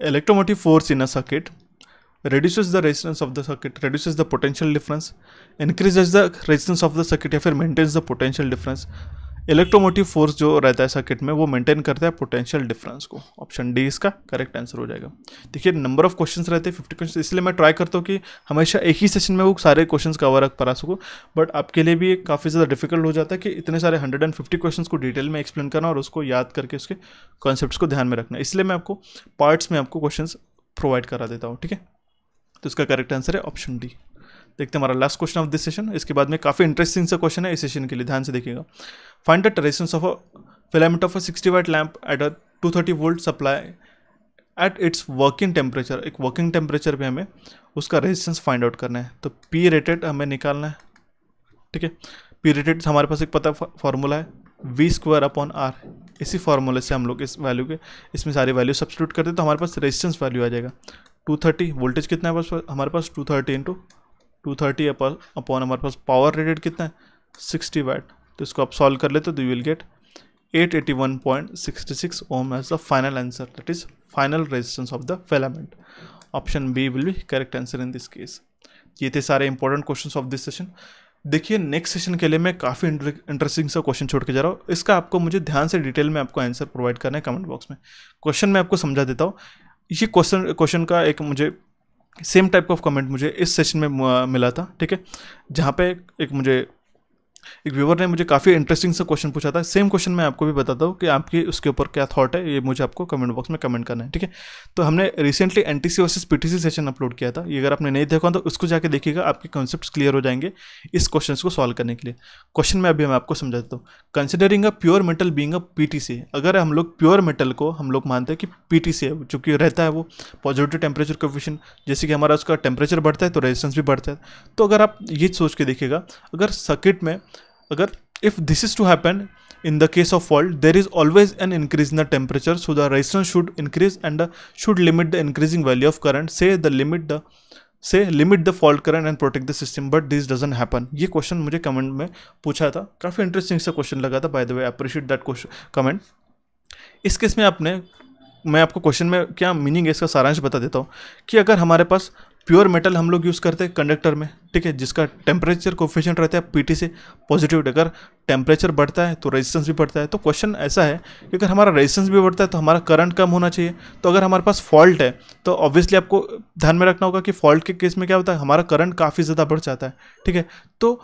electromotive force in a circuit reduces the resistance of the circuit reduces the potential difference increases the resistance of the circuit या maintains the potential difference electromotive force जो रहता है सर्किट में वो मेंटेन करता है पोटेंशियल डिफरेंस को ऑप्शन डी इसका करेक्ट आंसर हो जाएगा देखिए नंबर ऑफ क्वेश्चंस रहते हैं फिफ्टी क्वेश्चन इसलिए मैं ट्राई करता हूँ कि हमेशा एक ही सेशन में वो सारे क्वेश्चंस कवर करा सकूँ बट आपके लिए भी काफ़ी ज़्यादा डिफिकल्ट हो जाता है कि इतने सारे हंड्रेड एंड फिफ्टी क्वेश्चन को डिटेल में एक्सप्लेन करना और उसको याद करके उसके कॉन्सेप्ट को ध्यान में रखना इसलिए मैं आपको पार्ट्स में आपको क्वेश्चन प्रोवाइड करा देता हूँ ठीक है तो इसका करेक्ट आंसर है ऑप्शन डी देखते हैं हमारा last question of this session इसके बाद में काफ़ी इंटरेस्टिंग सा क्वेश्चन है इस सेशन के लिए ध्यान से देखिएगा find the resistance of a filament of a sixty watt lamp at a two thirty volt supply at its working temperature एक वर्किंग टेम्परेचर पे हमें उसका रेजिस्टेंस फाइंड आउट करना है तो पी रेटेड हमें निकालना है ठीक है पी रेटेड हमारे पास एक पता फार्मूला है वी स्क्वायर अपॉन आर इसी फार्मूले से हम लोग इस वैल्यू के इसमें सारी वैल्यू सब्सिट्यूट करते हैं तो हमारे पास रेजिस्टेंस वैल्यू आ जाएगा 230 वोल्टेज कितना है हमारे पास 230 thirty into two thirty upon हमारे पास पावर रेटेड कितना है सिक्सटी वैट तो इसको आप सॉल्व कर लेते तो you will get eight eighty one point sixty six ohm as the final answer that is final resistance of the filament option B will be correct answer in this case ये थे सारे important question of this session देखिए नेक्स्ट सेशन के लिए मैं काफ़ी इंटरेस्टिंग सा क्वेश्चन छोड़ के जा रहा हूँ इसका आपको मुझे ध्यान से डिटेल में आपको आंसर प्रोवाइड करना है कमेंट बॉक्स में क्वेश्चन मैं आपको समझा देता हूँ ये क्वेश्चन क्वेश्चन का एक मुझे सेम टाइप का कमेंट मुझे इस सेशन में मिला था ठीक है जहाँ पे एक मुझे एक व्यूवर ने मुझे काफ़ी इंटरेस्टिंग सा क्वेश्चन पूछा था सेम क्वेश्चन मैं आपको भी बताता हूँ कि आपकी उसके ऊपर क्या थॉट है ये मुझे आपको कमेंट बॉक्स में कमेंट करना है ठीक है तो हमने recently N T C versus P T C session upload किया था ये अगर आपने नहीं देखा तो उसको जाके देखिएगा आपके कॉन्सेप्ट क्लियर हो जाएंगे इस क्वेश्चन को सॉल्व करने के लिए क्वेश्चन में अभी मैं आपको समझा देता हूँ considering a pure metal being a P T C अगर हम लोग प्योर मेटल को हम लोग मानते हैं कि पी टी सी है चूंकि रहता है वो पॉजिटिव टेम्परेचर कोफिशन जैसे कि हमारा उसका टेम्परेचर बढ़ता है तो रेजिस्टेंस भी बढ़ता है तो अगर आप ये सोच के देखिएगा अगर सर्किट में अगर if this is to happen in the case of fault there is always an increase in the temperature so the resistance should increase and should limit the increasing value of current say the limit the say limit the fault current and protect the system but this doesn't happen ये क्वेश्चन मुझे कमेंट में पूछा था काफ़ी इंटरेस्टिंग सा क्वेश्चन लगा था by the way appreciate that question comment इस केस में आपने मैं आपको क्वेश्चन में क्या मीनिंग है इसका सारांश बता देता हूँ कि अगर हमारे पास प्योर मेटल हम लोग यूज़ करते हैं कंडक्टर में ठीक है जिसका टेम्परेचर कोफिशेंट रहता है पीटी से पॉजिटिव अगर टेम्परेचर बढ़ता है तो रेजिस्टेंस भी बढ़ता है तो क्वेश्चन ऐसा है कि अगर हमारा रेजिस्टेंस भी बढ़ता है तो हमारा करंट कम होना चाहिए तो अगर हमारे पास फॉल्ट है तो ऑब्वियसली आपको ध्यान में रखना होगा कि फॉल्ट के केस में क्या होता है हमारा करंट काफ़ी ज़्यादा बढ़ जाता है ठीक है तो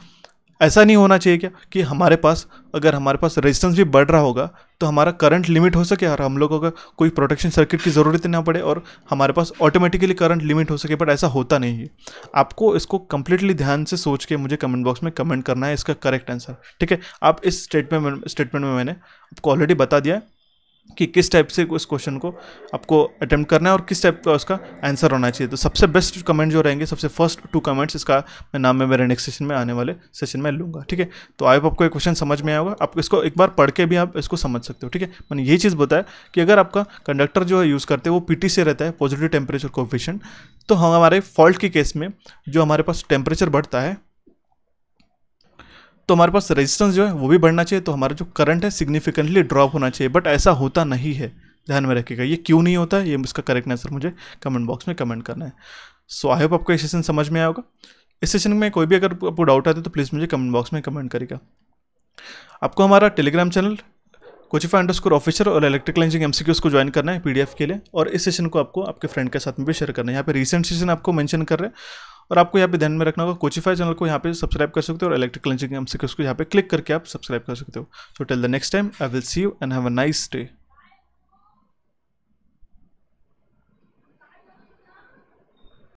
ऐसा नहीं होना चाहिए क्या कि हमारे पास अगर हमारे पास रेजिस्टेंस भी बढ़ रहा होगा तो हमारा करंट लिमिट हो सके और हम लोगों का कोई प्रोटेक्शन सर्किट की ज़रूरत ना पड़े और हमारे पास ऑटोमेटिकली करंट लिमिट हो सके बट ऐसा होता नहीं है आपको इसको कम्प्लीटली ध्यान से सोच के मुझे कमेंट बॉक्स में कमेंट करना है इसका करेक्ट आंसर ठीक है आप इस स्टेटमेंट स्टेटमेंट में मैंने आपको ऑलरेडी बता दिया है कि किस टाइप से उस क्वेश्चन को आपको अटेम्प्ट करना है और किस टाइप का उसका आंसर होना चाहिए तो सबसे बेस्ट कमेंट जो रहेंगे सबसे फर्स्ट टू कमेंट्स इसका मैं नाम में मेरे नेक्स्ट सेशन में आने वाले सेशन में लूँगा ठीक है तो आई आपको ये क्वेश्चन समझ में आएगा आप इसको एक बार पढ़ के भी आप इसको समझ सकते हो ठीक है मैंने ये चीज़ बताया कि अगर आपका कंडक्टर जो है यूज़ करते हैं वो पी से रहता है पॉजिटिव टेम्परेचर कोफिशन तो हमारे फॉल्ट के केस में जो हमारे पास टेम्परेचर बढ़ता है तो हमारे पास रेजिस्टेंस जो है वो भी बढ़ना चाहिए तो हमारा जो करंट है सिग्निफिकेंटली ड्रॉप होना चाहिए बट ऐसा होता नहीं है ध्यान में रखिएगा ये क्यों नहीं होता ये इसका करेक्ट आंसर मुझे कमेंट बॉक्स में कमेंट करना है सो आई होप आपको ये सेशन समझ में आया होगा इस सेशन में कोई भी अगर आपको डाउट आता है तो प्लीज़ मुझे कमेंट बॉक्स में कमेंट करेगा आपको हमारा टेलीग्राम चैनल कोचिफा अंडर स्कोर ऑफिसर और इलेक्ट्रिकल इंजीनियरिंग एमसीक्यूज को ज्वाइन करना है पीडीएफ के लिए और इस सेशन को आपको आपके फ्रेंड के साथ में भी शेयर करना है यहाँ पे रिसेंट सेशन आपको मेंशन कर रहे हैं और आपको यहाँ पे ध्यान में रखना होगा कोचिफाई चैनल को यहाँ पे सब्सक्राइब कर सकते हो और इलेक्ट्रिकल इंजीनियरिंग एमसीक्यूज को यहाँ पे क्लिक करके आप सब्सक्राइब कर सकते हो so till the next time I will see you and have a nice day